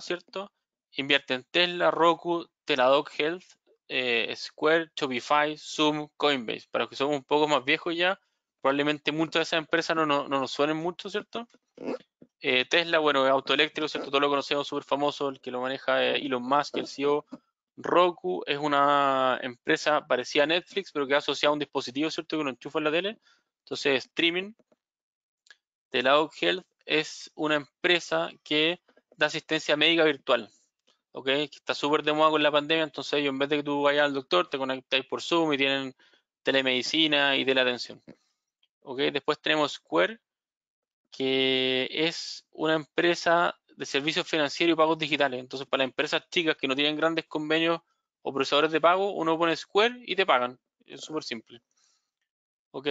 ¿cierto? Invierte en Tesla, Roku, Teladoc Health, eh, Square, Shopify, Zoom, Coinbase. Para los que son un poco más viejos ya, probablemente muchas de esas empresas no, no nos suenen mucho, ¿cierto? Eh, Tesla, bueno, auto eléctrico, ¿cierto? Todos lo conocemos, súper famoso, el que lo maneja eh, Elon Musk, el CEO. Roku es una empresa parecida a Netflix, pero que asocia a un dispositivo, ¿cierto? Que uno enchufa en la tele. Entonces, streaming. Teladoc Health es una empresa que da asistencia médica virtual. ¿Ok? Que está súper de moda con la pandemia, entonces ellos en vez de que tú vayas al doctor, te conectáis por Zoom y tienen telemedicina y teleatención. ¿Ok? Después tenemos Square, que es una empresa de servicios financieros y pagos digitales. Entonces, para empresas chicas que no tienen grandes convenios o procesadores de pago, uno pone Square y te pagan. Es súper simple. ¿Ok?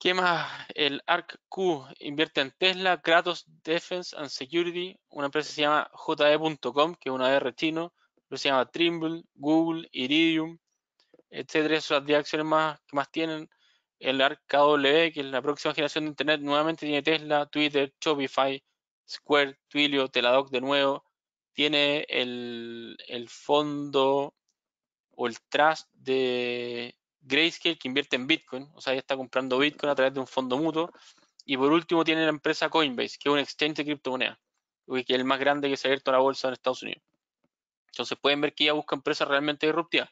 ¿Qué más? El ARC-Q invierte en Tesla, Kratos Defense and Security, una empresa se llama JD.com, e que es una de chino, pero se llama Trimble, Google, Iridium, etcétera. son las 10 acciones más, que más tienen el ARKW, e, que es la próxima generación de Internet, nuevamente tiene Tesla, Twitter, Shopify, Square, Twilio, Teladoc de nuevo, tiene el, fondo o el trust de Grayscale que invierte en Bitcoin, o sea, ya está comprando Bitcoin a través de un fondo mutuo. Y por último tiene la empresa Coinbase, que es un exchange de criptomonedas, que es el más grande que se ha abierto a la bolsa en Estados Unidos. Entonces pueden ver que ella busca empresas realmente disruptivas.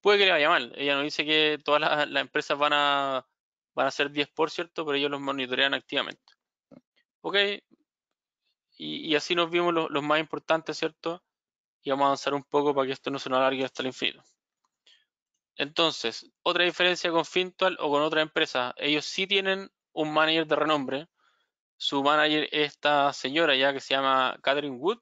Puede que le vaya mal. Ella no dice que todas las empresas van a van a ser 10 por cierto, pero ellos los monitorean activamente. Ok, y, así nos vimos los, más importantes, ¿cierto? Y vamos a avanzar un poco para que esto no se nos alargue hasta el infinito. Entonces, otra diferencia con Fintual o con otra empresa, ellos sí tienen un manager de renombre. Su manager es esta señora ya que se llama Catherine Wood.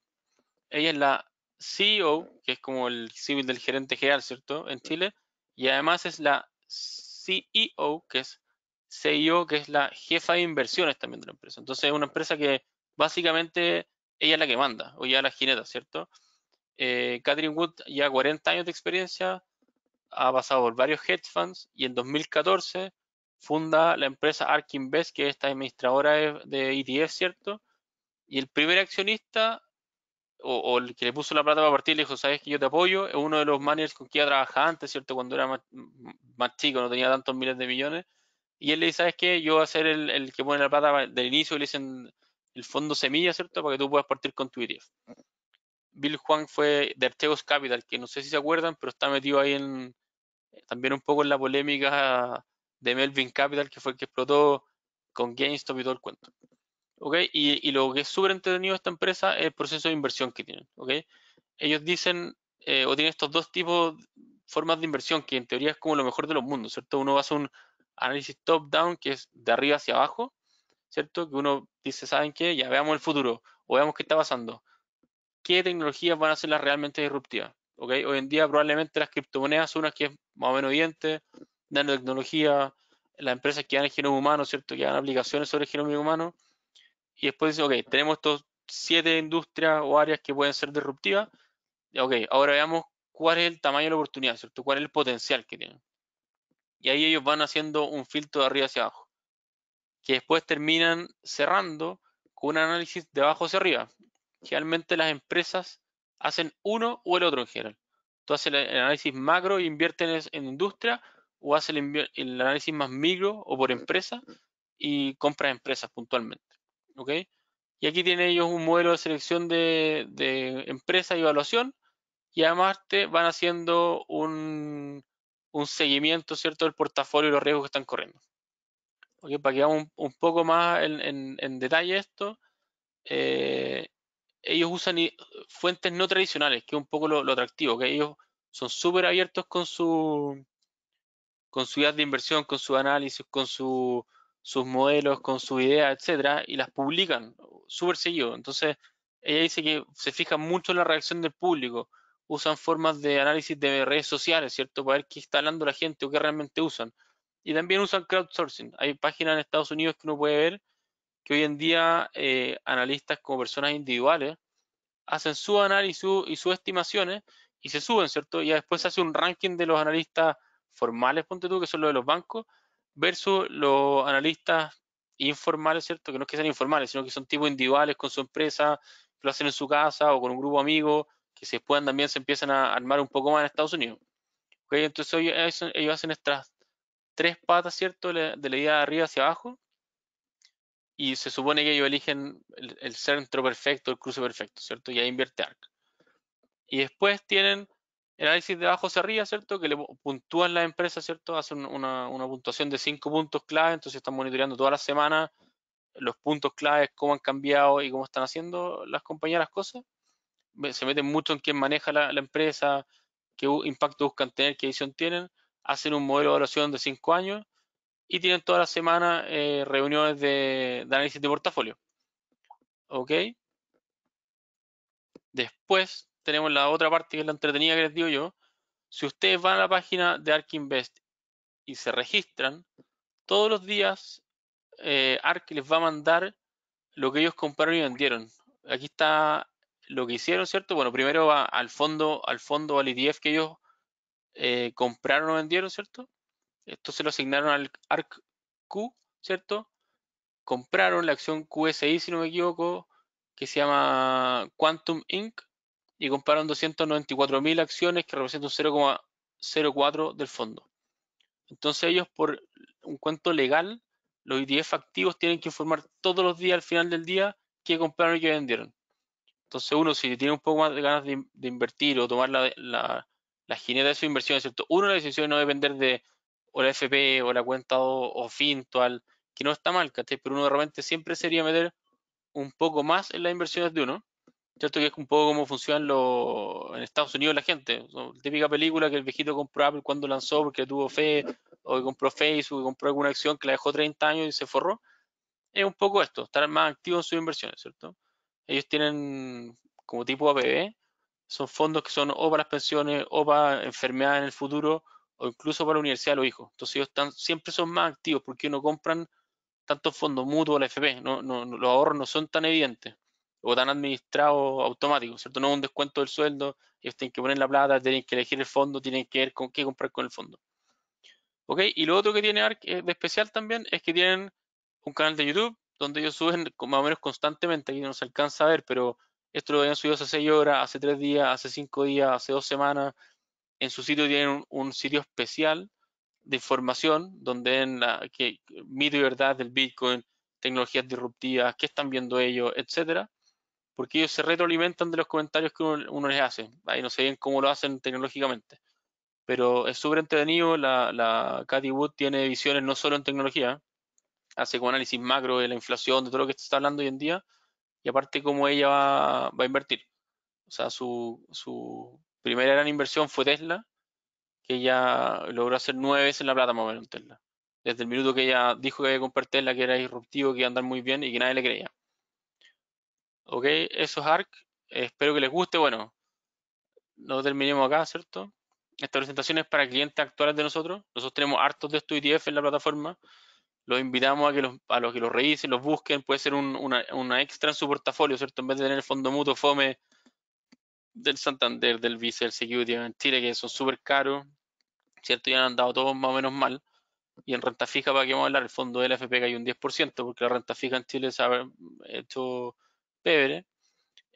Ella es la CEO, que es como el civil del gerente general, ¿cierto? En Chile. Y además es la CEO, que es CEO, que es la jefa de inversiones también de la empresa. Entonces es una empresa que básicamente ella es la que manda, o ya la jineta, ¿cierto? Eh, Catherine Wood ya 40 años de experiencia, ha pasado por varios hedge funds y en 2014 funda la empresa Ark Invest, que es esta administradora de ETF, e ¿cierto? Y el primer accionista o, el que le puso la plata para partir le dijo, sabes que yo te apoyo, es uno de los managers con quien trabaja trabajado antes, ¿cierto? Cuando era más, más, chico, no tenía tantos miles de millones, y él le dice, ¿sabes qué? Yo voy a ser el, el que pone la pata del inicio le dicen el fondo semilla, ¿cierto? Para que tú puedas partir con tu idea. Bill Juan fue de Arteos Capital, que no sé si se acuerdan, pero está metido ahí en eh, también un poco en la polémica de Melvin Capital, que fue el que explotó con GameStop y todo el cuento. ¿Ok? Y, y lo que es súper entretenido esta empresa es el proceso de inversión que tienen. ¿Ok? Ellos dicen, eh, o tienen estos dos tipos, formas de inversión, que en teoría es como lo mejor de los mundos, ¿cierto? Uno va a hacer un análisis top-down, que es de arriba hacia abajo, ¿cierto? Que uno dice, ¿saben qué? Ya veamos el futuro o veamos qué está pasando. ¿Qué tecnologías van a ser las realmente disruptivas? ¿Okay? Hoy en día probablemente las criptomonedas son unas que es más o menos dando nanotecnología, las empresas que dan el genoma humano, ¿cierto? Que dan aplicaciones sobre el genoma humano. Y después dice, ok, tenemos estos siete industrias o áreas que pueden ser disruptivas. Ok, ahora veamos cuál es el tamaño de la oportunidad, ¿cierto? ¿Cuál es el potencial que tienen? y ahí ellos van haciendo un filtro de arriba hacia abajo, que después terminan cerrando con un análisis de abajo hacia arriba. Generalmente las empresas hacen uno o el otro en general. Tú haces el análisis macro e invierten en industria o haces el, análisis más micro o por empresa y compras empresas puntualmente. okay Y aquí tienen ellos un modelo de selección de, empresa y evaluación y además van haciendo un, un seguimiento, ¿cierto?, del portafolio y los riesgos que están corriendo. Okay, para que veamos un, poco más en, detalle esto, eh, ellos usan fuentes no tradicionales, que es un poco lo, atractivo, que ellos son súper abiertos con su con idea de inversión, con su análisis, con sus modelos, con su idea, etcétera, y las publican súper seguido. Entonces, ella dice que se fija mucho en la reacción del público, usan formas de análisis de redes sociales, ¿cierto? Para ver qué está hablando la gente o qué realmente usan. Y también usan crowdsourcing. Hay páginas en Estados Unidos que uno puede ver que hoy en día eh, analistas como personas individuales hacen su análisis y sus estimaciones y se suben, ¿cierto? Y después se hace un ranking de los analistas formales, ponte tú, que son los de los bancos, versus los analistas informales, ¿cierto? Que no es que sean informales, sino que son tipos individuales con su empresa, lo hacen en su casa o con un grupo amigo que se puedan también se empiezan a armar un poco más en Estados Unidos. Entonces ellos, hacen estas tres patas, ¿cierto? De la idea de arriba hacia abajo. Y se supone que ellos eligen el, centro perfecto, el cruce perfecto, ¿cierto? Y ahí invierte ARC. Y después tienen el análisis de abajo hacia arriba, ¿cierto? Que le puntúan las empresas, ¿cierto? Hacen una, puntuación de cinco puntos clave, entonces están monitoreando toda la semana los puntos claves, cómo han cambiado y cómo están haciendo las compañías las cosas se meten mucho en quién maneja la, empresa, qué impacto buscan tener, qué edición tienen, hacen un modelo de evaluación de cinco años y tienen toda la semana eh, reuniones de, análisis de portafolio. ¿Ok? Después tenemos la otra parte que es la entretenida que les digo yo. Si ustedes van a la página de ARK Invest y se registran, todos los días eh, ARK les va a mandar lo que ellos compraron y vendieron. Aquí está lo que hicieron, ¿cierto? Bueno, primero va al fondo, al fondo, al e que ellos eh, compraron o vendieron, ¿cierto? Esto se lo asignaron al ARC-Q, ¿cierto? Compraron la acción QSI, si no me equivoco, que se llama Quantum Inc. y compraron 294.000 acciones que representan 0,04 del fondo. Entonces ellos, por un cuento legal, los ETF activos tienen que informar todos los días, al final del día, qué compraron y qué vendieron. Entonces uno, si tiene un poco más de ganas de, invertir o tomar la, la, la de su inversión, ¿cierto? Uno, la decisión de no depender de o la FP o la cuenta o, o Fintual, que no está mal, ¿cachai? Pero uno de repente siempre sería meter un poco más en las inversiones de uno, ¿cierto? Que es un poco como funcionan los en Estados Unidos la gente. típica película que el viejito compró Apple cuando lanzó porque tuvo fe, o que compró Facebook, que compró alguna acción que la dejó 30 años y se forró. Es un poco esto, estar más activo en sus inversiones, ¿cierto? ellos tienen como tipo APB, son fondos que son o para las pensiones o para enfermedades en el futuro o incluso para la universidad o los hijos. Entonces ellos están, siempre son más activos porque no compran tantos fondos mutuos a la FP, no, los ahorros no son tan evidentes o tan administrados automáticos, ¿cierto? No es un descuento del sueldo, ellos tienen que poner la plata, tienen que elegir el fondo, tienen que ver con qué comprar con el fondo. ¿Ok? Y lo otro que tiene ARC eh, de especial también es que tienen un canal de YouTube, donde ellos suben más o menos constantemente, aquí no se alcanza a ver, pero esto lo habían subido hace 6 horas, hace 3 días, hace 5 días, hace 2 semanas. En su sitio tienen un, sitio especial de información donde en que, mito y verdad del Bitcoin, tecnologías disruptivas, qué están viendo ellos, etcétera, porque ellos se retroalimentan de los comentarios que uno, les hace. Ahí no sé bien cómo lo hacen tecnológicamente, pero es súper entretenido. La, la Wood tiene visiones no solo en tecnología, hace como análisis macro de la inflación, de todo lo que se está hablando hoy en día, y aparte cómo ella va, a invertir. O sea, su, primera gran inversión fue Tesla, que ella logró hacer nueve veces la plata más Tesla. Desde el minuto que ella dijo que iba a comprar Tesla, que era disruptivo, que iba a andar muy bien y que nadie le creía. Ok, eso es ARC. Espero que les guste. Bueno, no terminemos acá, ¿cierto? Esta presentación es para clientes actuales de nosotros. Nosotros tenemos hartos de estos ETF en la plataforma los invitamos a, que los, a los que los revisen, los busquen, puede ser una, extra en su portafolio, ¿cierto? En vez de tener el fondo mutuo FOME del Santander, del Visa, del Security en Chile, que son súper caros, ¿cierto? Y han andado todos más o menos mal. Y en renta fija, ¿para qué vamos a hablar? El fondo del FP hay un 10%, porque la renta fija en Chile se ha hecho pebre.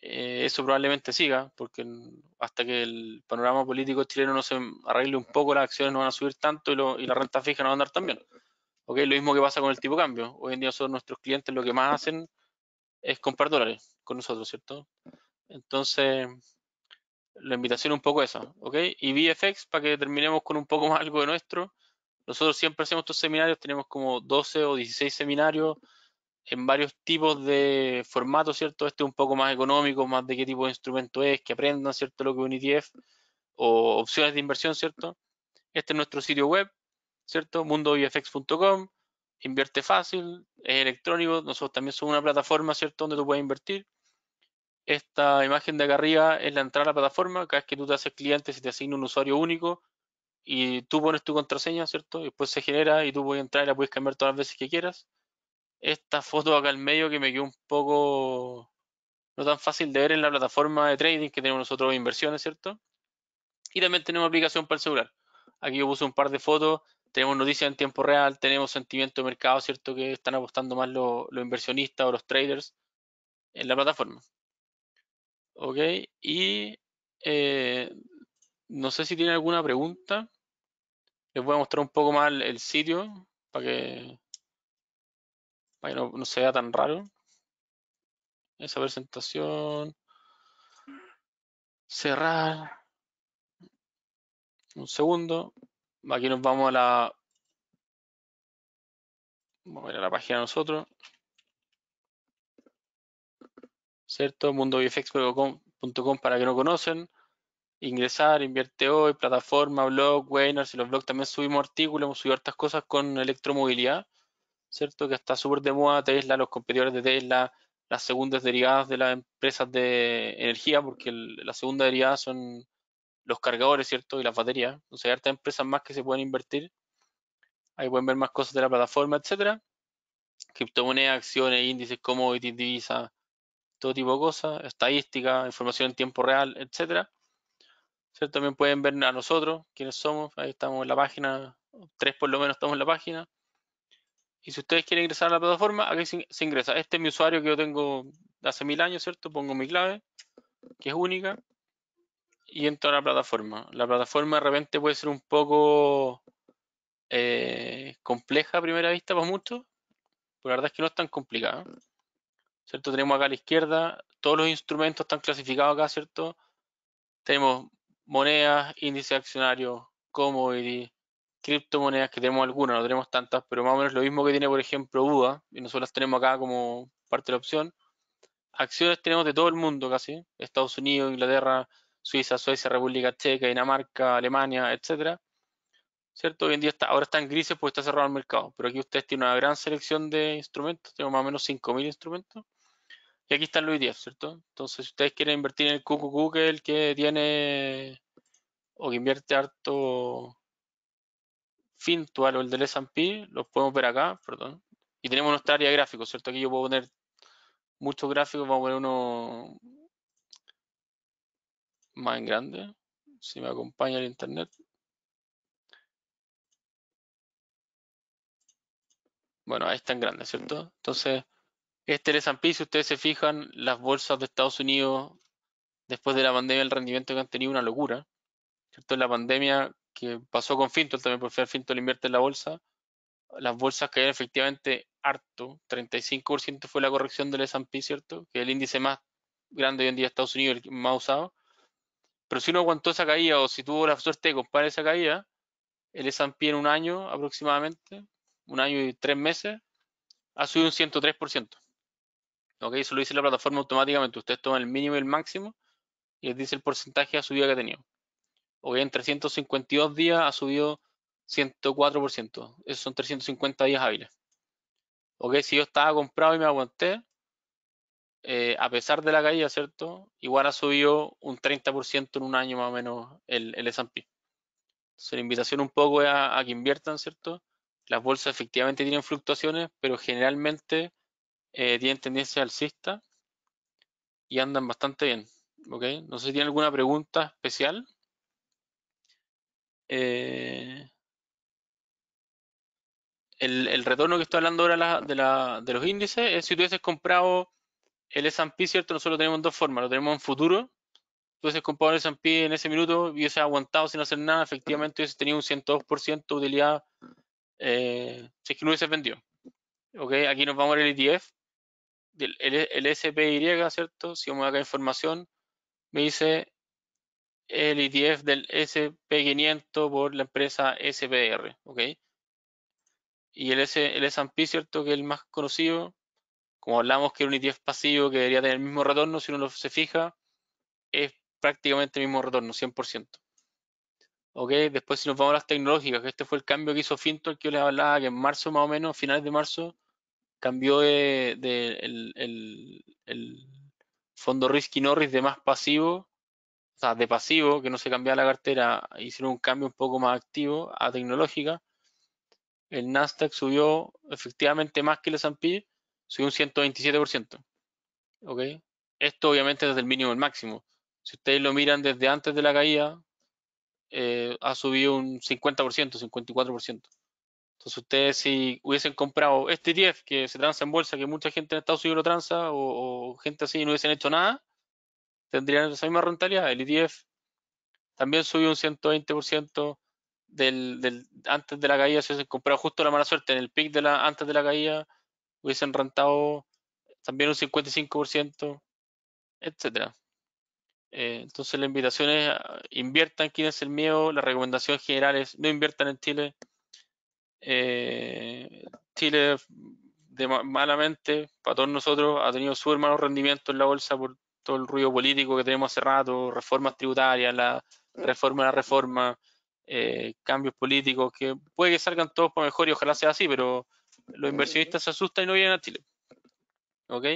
Eh, eso probablemente siga, porque hasta que el panorama político chileno no se arregle un poco, las acciones no van a subir tanto y, y la renta fija no va a andar tan bien. ¿Ok? Lo mismo que pasa con el tipo de cambio. Hoy en día son nuestros clientes lo que más hacen es comprar dólares con nosotros, ¿cierto? Entonces, la invitación es un poco esa, ¿ok? Y VFX, para que terminemos con un poco más algo de nuestro, nosotros siempre hacemos estos seminarios, tenemos como 12 o 16 seminarios en varios tipos de formatos, ¿cierto? Este es un poco más económico, más de qué tipo de instrumento es, que aprendan, ¿cierto? Lo que es un ETF o opciones de inversión, ¿cierto? Este es nuestro sitio web, ¿cierto? MundoIFX.com, invierte fácil, es electrónico, nosotros también somos una plataforma, ¿cierto? Donde tú puedes invertir. Esta imagen de acá arriba es la entrada a la plataforma, cada vez que tú te haces cliente se te asigna un usuario único y tú pones tu contraseña, ¿cierto? después se genera y tú puedes entrar y la puedes cambiar todas las veces que quieras. Esta foto acá al medio que me quedó un poco no tan fácil de ver en la plataforma de trading que tenemos nosotros de inversiones, ¿cierto? Y también tenemos aplicación para el celular. Aquí yo puse un par de fotos tenemos noticias en tiempo real, tenemos sentimiento de mercado, ¿cierto? Que están apostando más los inversionistas o los traders en la plataforma. Ok, y eh, no sé si tienen alguna pregunta. Les voy a mostrar un poco más el, sitio para que, no, no se vea tan raro. Esa presentación. Cerrar. Un segundo. Aquí nos vamos a la... Vamos a ir a la página nosotros. ¿Cierto? com para que no conocen. Ingresar, invierte hoy, plataforma, blog, webinars. y los blogs también subimos artículos, hemos subido hartas cosas con electromovilidad. ¿Cierto? Que está súper de moda Tesla, los competidores de Tesla, las segundas derivadas de las empresas de energía, porque las segundas derivadas son los cargadores, ¿cierto? Y las baterías. O sea, hay hartas empresas más que se pueden invertir. Ahí pueden ver más cosas de la plataforma, etcétera. Criptomonedas, acciones, índices, commodities, divisa, todo tipo de cosas, estadística, información en tiempo real, etcétera. También pueden ver a nosotros, quiénes somos. Ahí estamos en la página, tres por lo menos estamos en la página. Y si ustedes quieren ingresar a la plataforma, aquí se ingresa. Este es mi usuario que yo tengo hace mil años, ¿cierto? Pongo mi clave, que es única y en toda la plataforma. La plataforma de repente puede ser un poco eh, compleja a primera vista para muchos, pero la verdad es que no es tan complicada. ¿Cierto? Tenemos acá a la izquierda, todos los instrumentos están clasificados acá, ¿cierto? Tenemos monedas, índice accionario, como commodity, criptomonedas, que tenemos algunas, no tenemos tantas, pero más o menos lo mismo que tiene, por ejemplo, Buda y nosotros las tenemos acá como parte de la opción. Acciones tenemos de todo el mundo casi, Estados Unidos, Inglaterra, Suiza, Suecia, República Checa, Dinamarca, Alemania, etcétera. ¿Cierto? Hoy en día está, ahora están grises porque está cerrado el mercado, pero aquí ustedes tienen una gran selección de instrumentos, tengo más o menos 5.000 instrumentos, y aquí están los 10, e ¿cierto? Entonces, si ustedes quieren invertir en el QQQ, que es el que tiene o que invierte harto Fintual o el del S&P, los podemos ver acá, perdón, y tenemos nuestra área de gráficos, ¿cierto? Aquí yo puedo poner muchos gráficos, vamos a poner uno más en grande, si me acompaña el internet. Bueno, ahí está en grande, ¿cierto? Entonces, este S&P, si ustedes se fijan, las bolsas de Estados Unidos, después de la pandemia, el rendimiento que han tenido, una locura. ¿Cierto? La pandemia que pasó con Fintol, también, por fin Fintol invierte en la bolsa. Las bolsas cayeron efectivamente harto, 35% fue la corrección del S&P, ¿cierto? Que es el índice más grande hoy en día de Estados Unidos, el más usado. Pero si uno aguantó esa caída o si tuvo la suerte de comprar esa caída, el S&P en un año aproximadamente, un año y tres meses, ha subido un 103%. ¿Ok? Eso lo dice la plataforma automáticamente. Usted toma el mínimo y el máximo y les dice el porcentaje de subida que ha tenido. ¿Ok? En 352 días ha subido 104%. Esos son 350 días hábiles. ¿Ok? Si yo estaba comprado y me aguanté, eh, a pesar de la caída, ¿cierto? Igual ha subido un 30% en un año más o menos el, el S&P. Entonces la invitación un poco es a, que inviertan, ¿cierto? Las bolsas efectivamente tienen fluctuaciones, pero generalmente eh, tienen tendencia alcista y andan bastante bien, ¿ok? No sé si tienen alguna pregunta especial. Eh, el, retorno que estoy hablando ahora de, los índices es si tú hubieses comprado el S&P, ¿cierto? Nosotros lo tenemos en dos formas, lo tenemos en futuro, entonces compadre el S&P en ese minuto hubiese aguantado sin hacer nada, efectivamente hubiese tenido un 102% de utilidad eh, si es que no hubiese vendido. ¿Ok? aquí nos vamos al ETF, el, el, SPY, ¿cierto? Si vamos acá a información, me dice el ETF del SP500 por la empresa SPR, ¿ok? Y el S&P, el ¿cierto? Que es el más conocido, como hablamos que era un ETF pasivo que debería tener el mismo retorno, si uno se fija, es prácticamente el mismo retorno, 100%. ¿Ok? Después si nos vamos a las tecnológicas, que este fue el cambio que hizo Fintor, que yo les hablaba que en marzo más o menos, finales de marzo, cambió de, el, el, el, fondo Risky Norris de más pasivo, o sea, de pasivo, que no se cambiaba la cartera, hicieron un cambio un poco más activo a tecnológica. El Nasdaq subió efectivamente más que el S&P, subió un 127%. Esto obviamente desde el mínimo al máximo. Si ustedes lo miran desde antes de la caída, eh, ha subido un 50%, 54%. Entonces ustedes si hubiesen comprado este 10 e que se transa en bolsa, que mucha gente en Estados Unidos lo transa, o, gente así no hubiesen hecho nada, tendrían esa misma rentabilidad. El ETF también subió un 120% del, del, antes de la caída, si hubiesen comprado justo la mala suerte en el pic de la, antes de la caída, hubiesen rentado también un 55%, etcétera. Eh, entonces la invitación es inviertan quién es el miedo, la recomendación general es no inviertan en Chile. Eh, Chile de, malamente, para todos nosotros, ha tenido su hermano rendimiento en la bolsa por todo el ruido político que tenemos hace rato, reformas tributarias, la reforma la reforma, eh, cambios políticos, que puede que salgan todos por mejor y ojalá sea así, pero los inversionistas se asustan y no vienen a Chile. ¿Ok?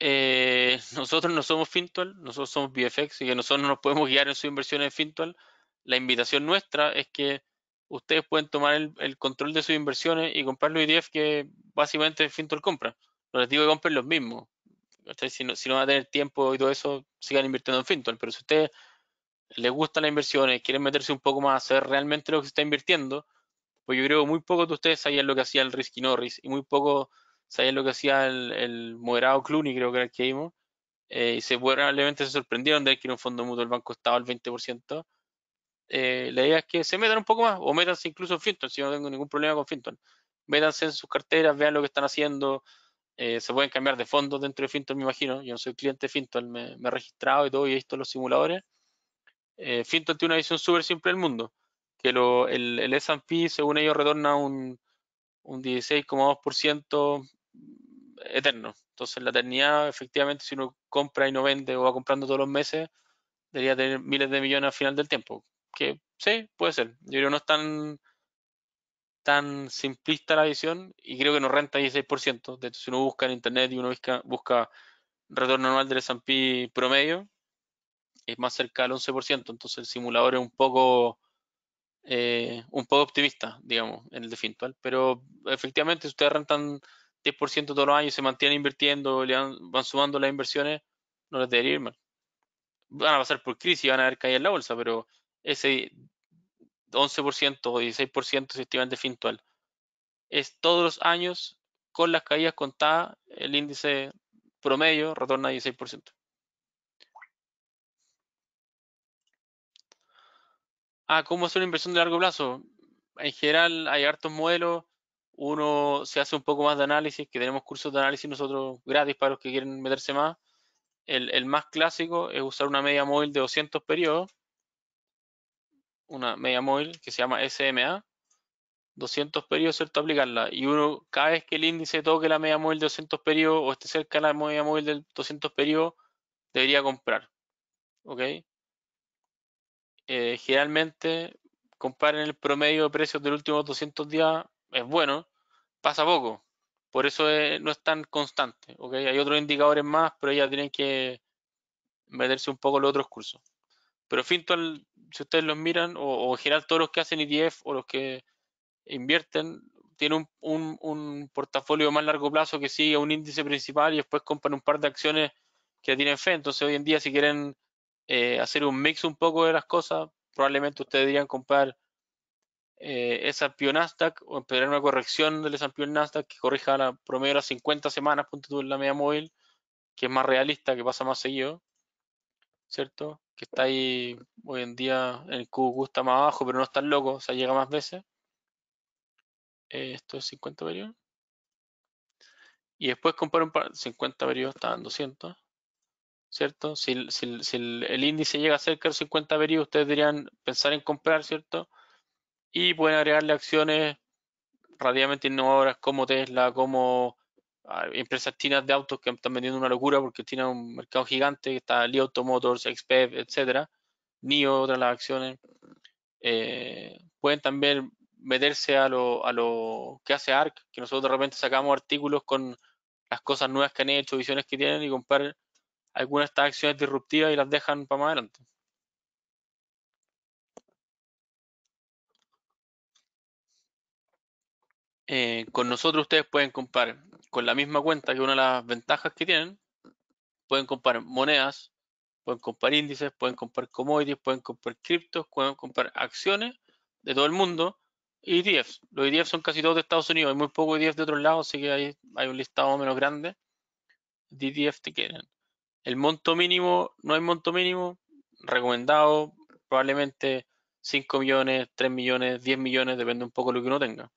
Eh, nosotros no somos Fintual, nosotros somos BFX y que nosotros no nos podemos guiar en sus inversiones en Fintual. La invitación nuestra es que ustedes pueden tomar el, control de sus inversiones y comprar los ETF que básicamente Fintual compra. los les digo que compren los mismos. Si no, si no van a tener tiempo y todo eso, sigan invirtiendo en Fintual. Pero si ustedes les gustan las inversiones, quieren meterse un poco más a saber realmente lo que se está invirtiendo, pues yo creo que muy pocos de ustedes sabían lo que hacía el Risky Norris y muy poco sabían lo que hacía el, moderado Clooney, creo que era el que vimos. Eh, y se probablemente se sorprendieron de que en un fondo mutuo el banco estaba al 20%. Eh, la idea es que se metan un poco más o métanse incluso en Finton, si no tengo ningún problema con Finton. Métanse en sus carteras, vean lo que están haciendo. Eh, se pueden cambiar de fondos dentro de Finton, me imagino. Yo no soy cliente de Finton, me, me he registrado y todo y he visto los simuladores eh, tiene una visión súper simple del mundo, que el, S&P según ellos retorna un, 16,2% eterno. Entonces la eternidad, efectivamente, si uno compra y no vende o va comprando todos los meses, debería tener miles de millones al final del tiempo. Que sí, puede ser. Yo creo que no es tan, tan simplista la visión y creo que nos renta 16%. De hecho, si uno busca en internet y uno busca, busca retorno anual del S&P promedio, es más cerca del 11%, entonces el simulador es un poco, eh, un poco optimista, digamos, en el de Fintual. Pero efectivamente, si ustedes rentan 10% todos los años y se mantienen invirtiendo, le van, sumando las inversiones, no les debería ir mal. Van a pasar por crisis y van a ver caída en la bolsa, pero ese 11% o 16% si estiman de Fintual. Es todos los años, con las caídas contadas, el índice promedio retorna 16%. Ah, cómo hacer una inversión de largo plazo. En general hay hartos modelos, uno se hace un poco más de análisis, que tenemos cursos de análisis nosotros gratis para los que quieren meterse más. El, más clásico es usar una media móvil de 200 periodos, una media móvil que se llama SMA, 200 periodos, ¿cierto? Aplicarla. Y uno, cada vez que el índice toque la media móvil de 200 periodos o esté cerca de la media móvil de 200 periodos, debería comprar. ¿Ok? Eh, generalmente comparen el promedio de precios del último 200 días, es bueno, pasa poco. Por eso eh, no es tan constante. ¿okay? Hay otros indicadores más, pero ya tienen que meterse un poco en los otros cursos. Pero Fintual, si ustedes los miran, o, en general todos los que hacen ETF o los que invierten, tienen un, un, un portafolio más largo plazo que sigue un índice principal y después compran un par de acciones que tienen fe. Entonces hoy en día si quieren eh, hacer un mix un poco de las cosas. Probablemente ustedes dirían comprar eh, esa el o empezar una corrección del Sampion Nasdaq que corrija la, promedio las 50 semanas, punto de en la media móvil, que es más realista, que pasa más seguido, ¿cierto? Que está ahí hoy en día, el QQ está más abajo, pero no está loco, o sea, llega más veces. Eh, esto es 50 periodos. Y después comprar un par, 50 periodos, estaban 200. ¿cierto? Si, el, índice llega a cerca de 50 períodos, ustedes deberían pensar en comprar, ¿cierto? Y pueden agregarle acciones relativamente innovadoras como Tesla, como ah, empresas chinas de autos que están vendiendo una locura porque tienen un mercado gigante, que está Li Automotors, XPEV, etcétera, ni otras las acciones. Eh, pueden también meterse a lo, a lo que hace ARC, que nosotros de repente sacamos artículos con las cosas nuevas que han hecho, visiones que tienen y comprar algunas de estas acciones disruptivas y las dejan para más adelante. Eh, con nosotros ustedes pueden comprar con la misma cuenta, que una de las ventajas que tienen, pueden comprar monedas, pueden comprar índices, pueden comprar commodities, pueden comprar criptos, pueden comprar acciones de todo el mundo y ETFs. Los ETFs son casi todos de Estados Unidos, hay muy pocos ETFs de otros lados, así que hay, hay un listado menos grande de ETFs que quieren. El monto mínimo, no hay monto mínimo, recomendado probablemente 5 millones, 3 millones, 10 millones, depende un poco de lo que uno tenga.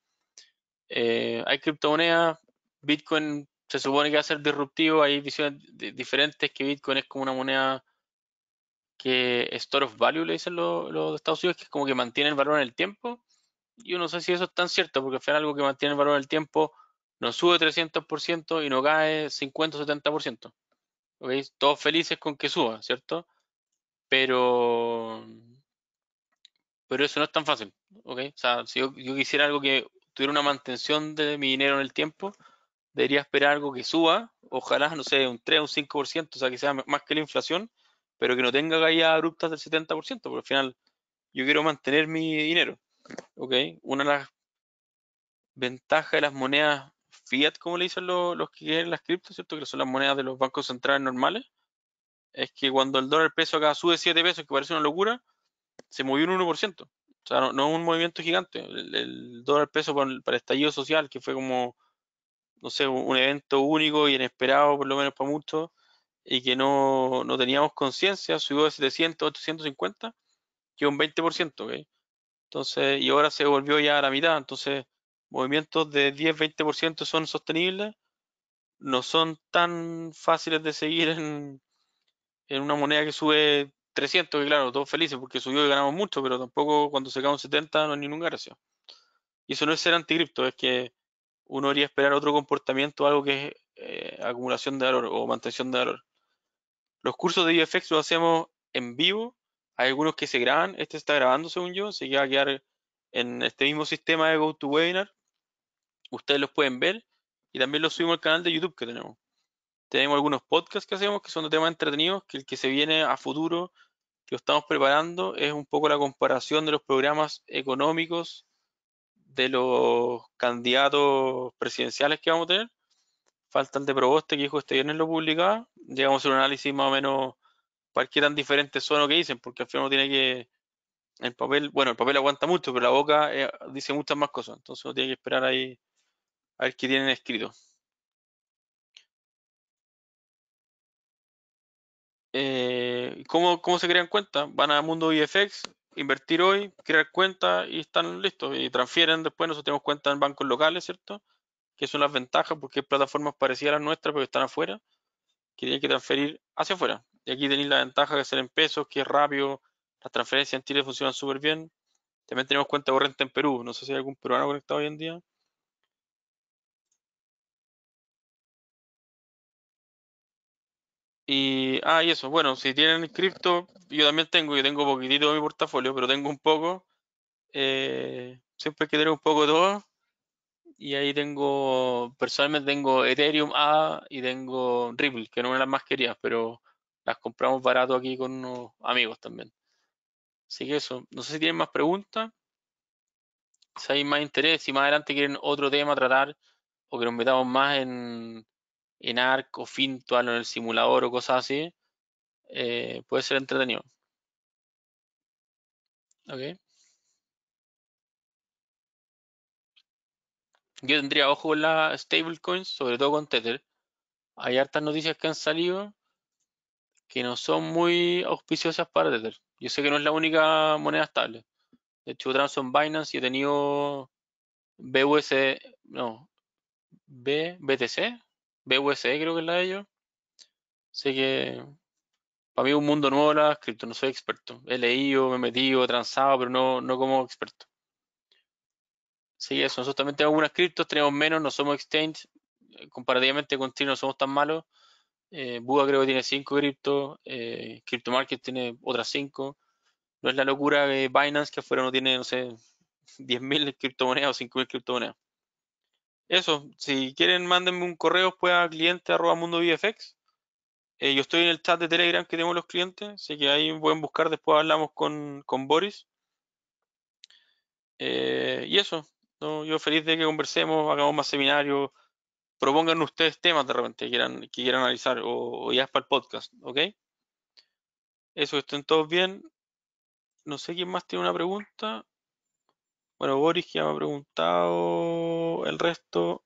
Eh, hay criptomonedas, Bitcoin se supone que va a ser disruptivo, hay visiones diferentes que Bitcoin es como una moneda que store of value, le dicen los, Estados Unidos, que es como que mantiene el valor en el tiempo. Yo no sé si eso es tan cierto, porque al algo que mantiene el valor en el tiempo no sube 300% y no cae 50 o 70%. Todos felices con que suba, ¿cierto? Pero, pero eso no es tan fácil, si yo, quisiera algo que tuviera una mantención de mi dinero en el tiempo, debería esperar algo que suba, ojalá, no sé, un 3 un 5%, o sea, que sea más que la inflación, pero que no tenga caídas abruptas del 70%, porque al final yo quiero mantener mi dinero. ¿Ok? Una de las ventajas de las monedas fiat, como le dicen los, que quieren las criptos, ¿cierto? Que son las monedas de los bancos centrales normales, es que cuando el dólar peso acá sube 7 pesos, que parece una locura, se movió un 1%. O sea, no, es un movimiento gigante. El, dólar peso para el, estallido social, que fue como, no sé, un evento único y inesperado, por lo menos para muchos, y que no, teníamos conciencia, subió de 700 850, que un 20%, Entonces, y ahora se volvió ya a la mitad, entonces movimientos de 10-20% son sostenibles, no son tan fáciles de seguir en, en una moneda que sube 300, que claro, todos felices porque subió y ganamos mucho, pero tampoco cuando se cae un 70 no hay ningún gracia. Y eso no es ser anticripto, es que uno debería esperar otro comportamiento, algo que es eh, acumulación de valor o mantención de valor. Los cursos de VFX los hacemos en vivo, hay algunos que se graban, este está grabando según yo, se va a quedar en este mismo sistema de GoToWebinar, ustedes los pueden ver y también los subimos al canal de YouTube que tenemos. Tenemos algunos podcasts que hacemos que son de temas entretenidos, que el que se viene a futuro, que lo estamos preparando, es un poco la comparación de los programas económicos de los candidatos presidenciales que vamos a tener. Falta el de Proboste, que dijo este viernes lo publicaba. Llegamos a hacer un análisis más o menos para qué tan diferentes son lo que dicen, porque al final uno tiene que. El papel, bueno, el papel aguanta mucho, pero la boca eh, dice muchas más cosas, entonces uno tiene que esperar ahí a ver tienen escrito. Eh, ¿cómo, se crean cuentas? Van a Mundo IFX, invertir hoy, crear cuenta y están listos. Y transfieren después, nosotros tenemos cuentas en bancos locales, ¿cierto? Que son las ventajas porque hay plataformas parecidas a las nuestras, pero están afuera, que tienen que transferir hacia afuera. Y aquí tenéis la ventaja de ser en pesos, que es rápido, las transferencias en Chile funcionan súper bien. También tenemos cuenta corriente en Perú, no sé si hay algún peruano conectado hoy en día. Y, ah, y eso, bueno, si tienen cripto, yo también tengo, yo tengo poquitito de mi portafolio, pero tengo un poco. Eh, siempre hay que tener un poco de todo. Y ahí tengo, personalmente tengo Ethereum A y tengo Ripple, que no me las más queridas, pero las compramos barato aquí con unos amigos también. Así que eso, no sé si tienen más preguntas, si hay más interés, si más adelante quieren otro tema tratar o que nos metamos más en, en ARC o Fintual o en el simulador o cosas así, eh, puede ser entretenido. Okay. Yo tendría ojo con las stablecoins, sobre todo con Tether. Hay hartas noticias que han salido que no son muy auspiciosas para Tether. Yo sé que no es la única moneda estable. De hecho, son Binance y he tenido BUS, no, BTC, BUSD e, creo que es la de ellos. Así que para mí es un mundo nuevo las cripto, no soy experto. He leído, me he metido, he transado, pero no, no como experto. Así que eso, nosotros también tenemos algunas criptos, tenemos menos, no somos exchange. Eh, comparativamente con Tri no somos tan malos. Eh, Buda creo que tiene 5 criptos, eh, Crypto Market tiene otras 5. No es la locura de Binance que afuera no tiene, no sé, 10.000 criptomonedas o 5.000 criptomonedas. Eso, si quieren mándenme un correo pues a cliente mundo eh, yo estoy en el chat de Telegram que tenemos los clientes, así que ahí pueden buscar, después hablamos con, Boris. Eh, y eso, ¿no? yo feliz de que conversemos, hagamos más seminarios, propongan ustedes temas de repente que quieran, quieran analizar o, ya es para el podcast, ¿ok? Eso, estén todos bien. No sé quién más tiene una pregunta. Bueno, Boris ya me ha preguntado el resto.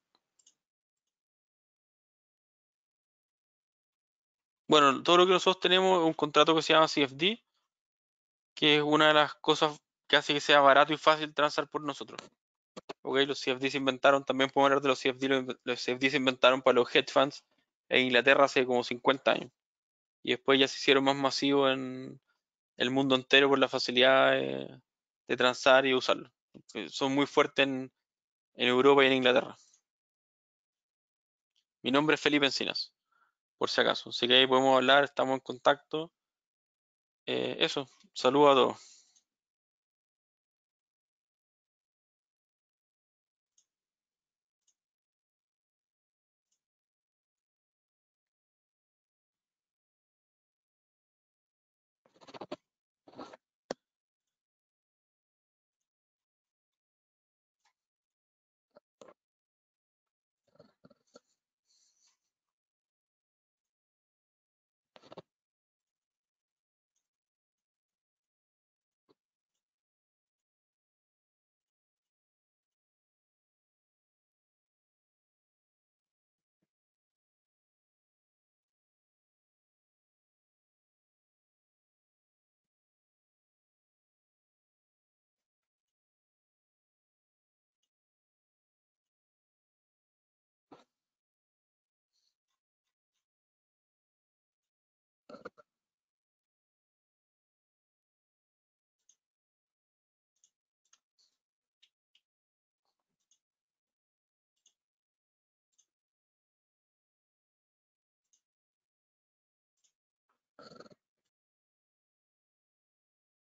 Bueno, todo lo que nosotros tenemos es un contrato que se llama CFD, que es una de las cosas que hace que sea barato y fácil transar por nosotros. Ok, los CFD se inventaron, también podemos hablar de los CFD, los CFD se inventaron para los hedge funds en Inglaterra hace como 50 años. Y después ya se hicieron más masivos en el mundo entero por la facilidad de transar y usarlo. Eh, son muy fuertes en, en Europa y en Inglaterra. Mi nombre es Felipe Encinas, por si acaso. Así que ahí podemos hablar, estamos en contacto. Eh, eso, Saludo. a todos.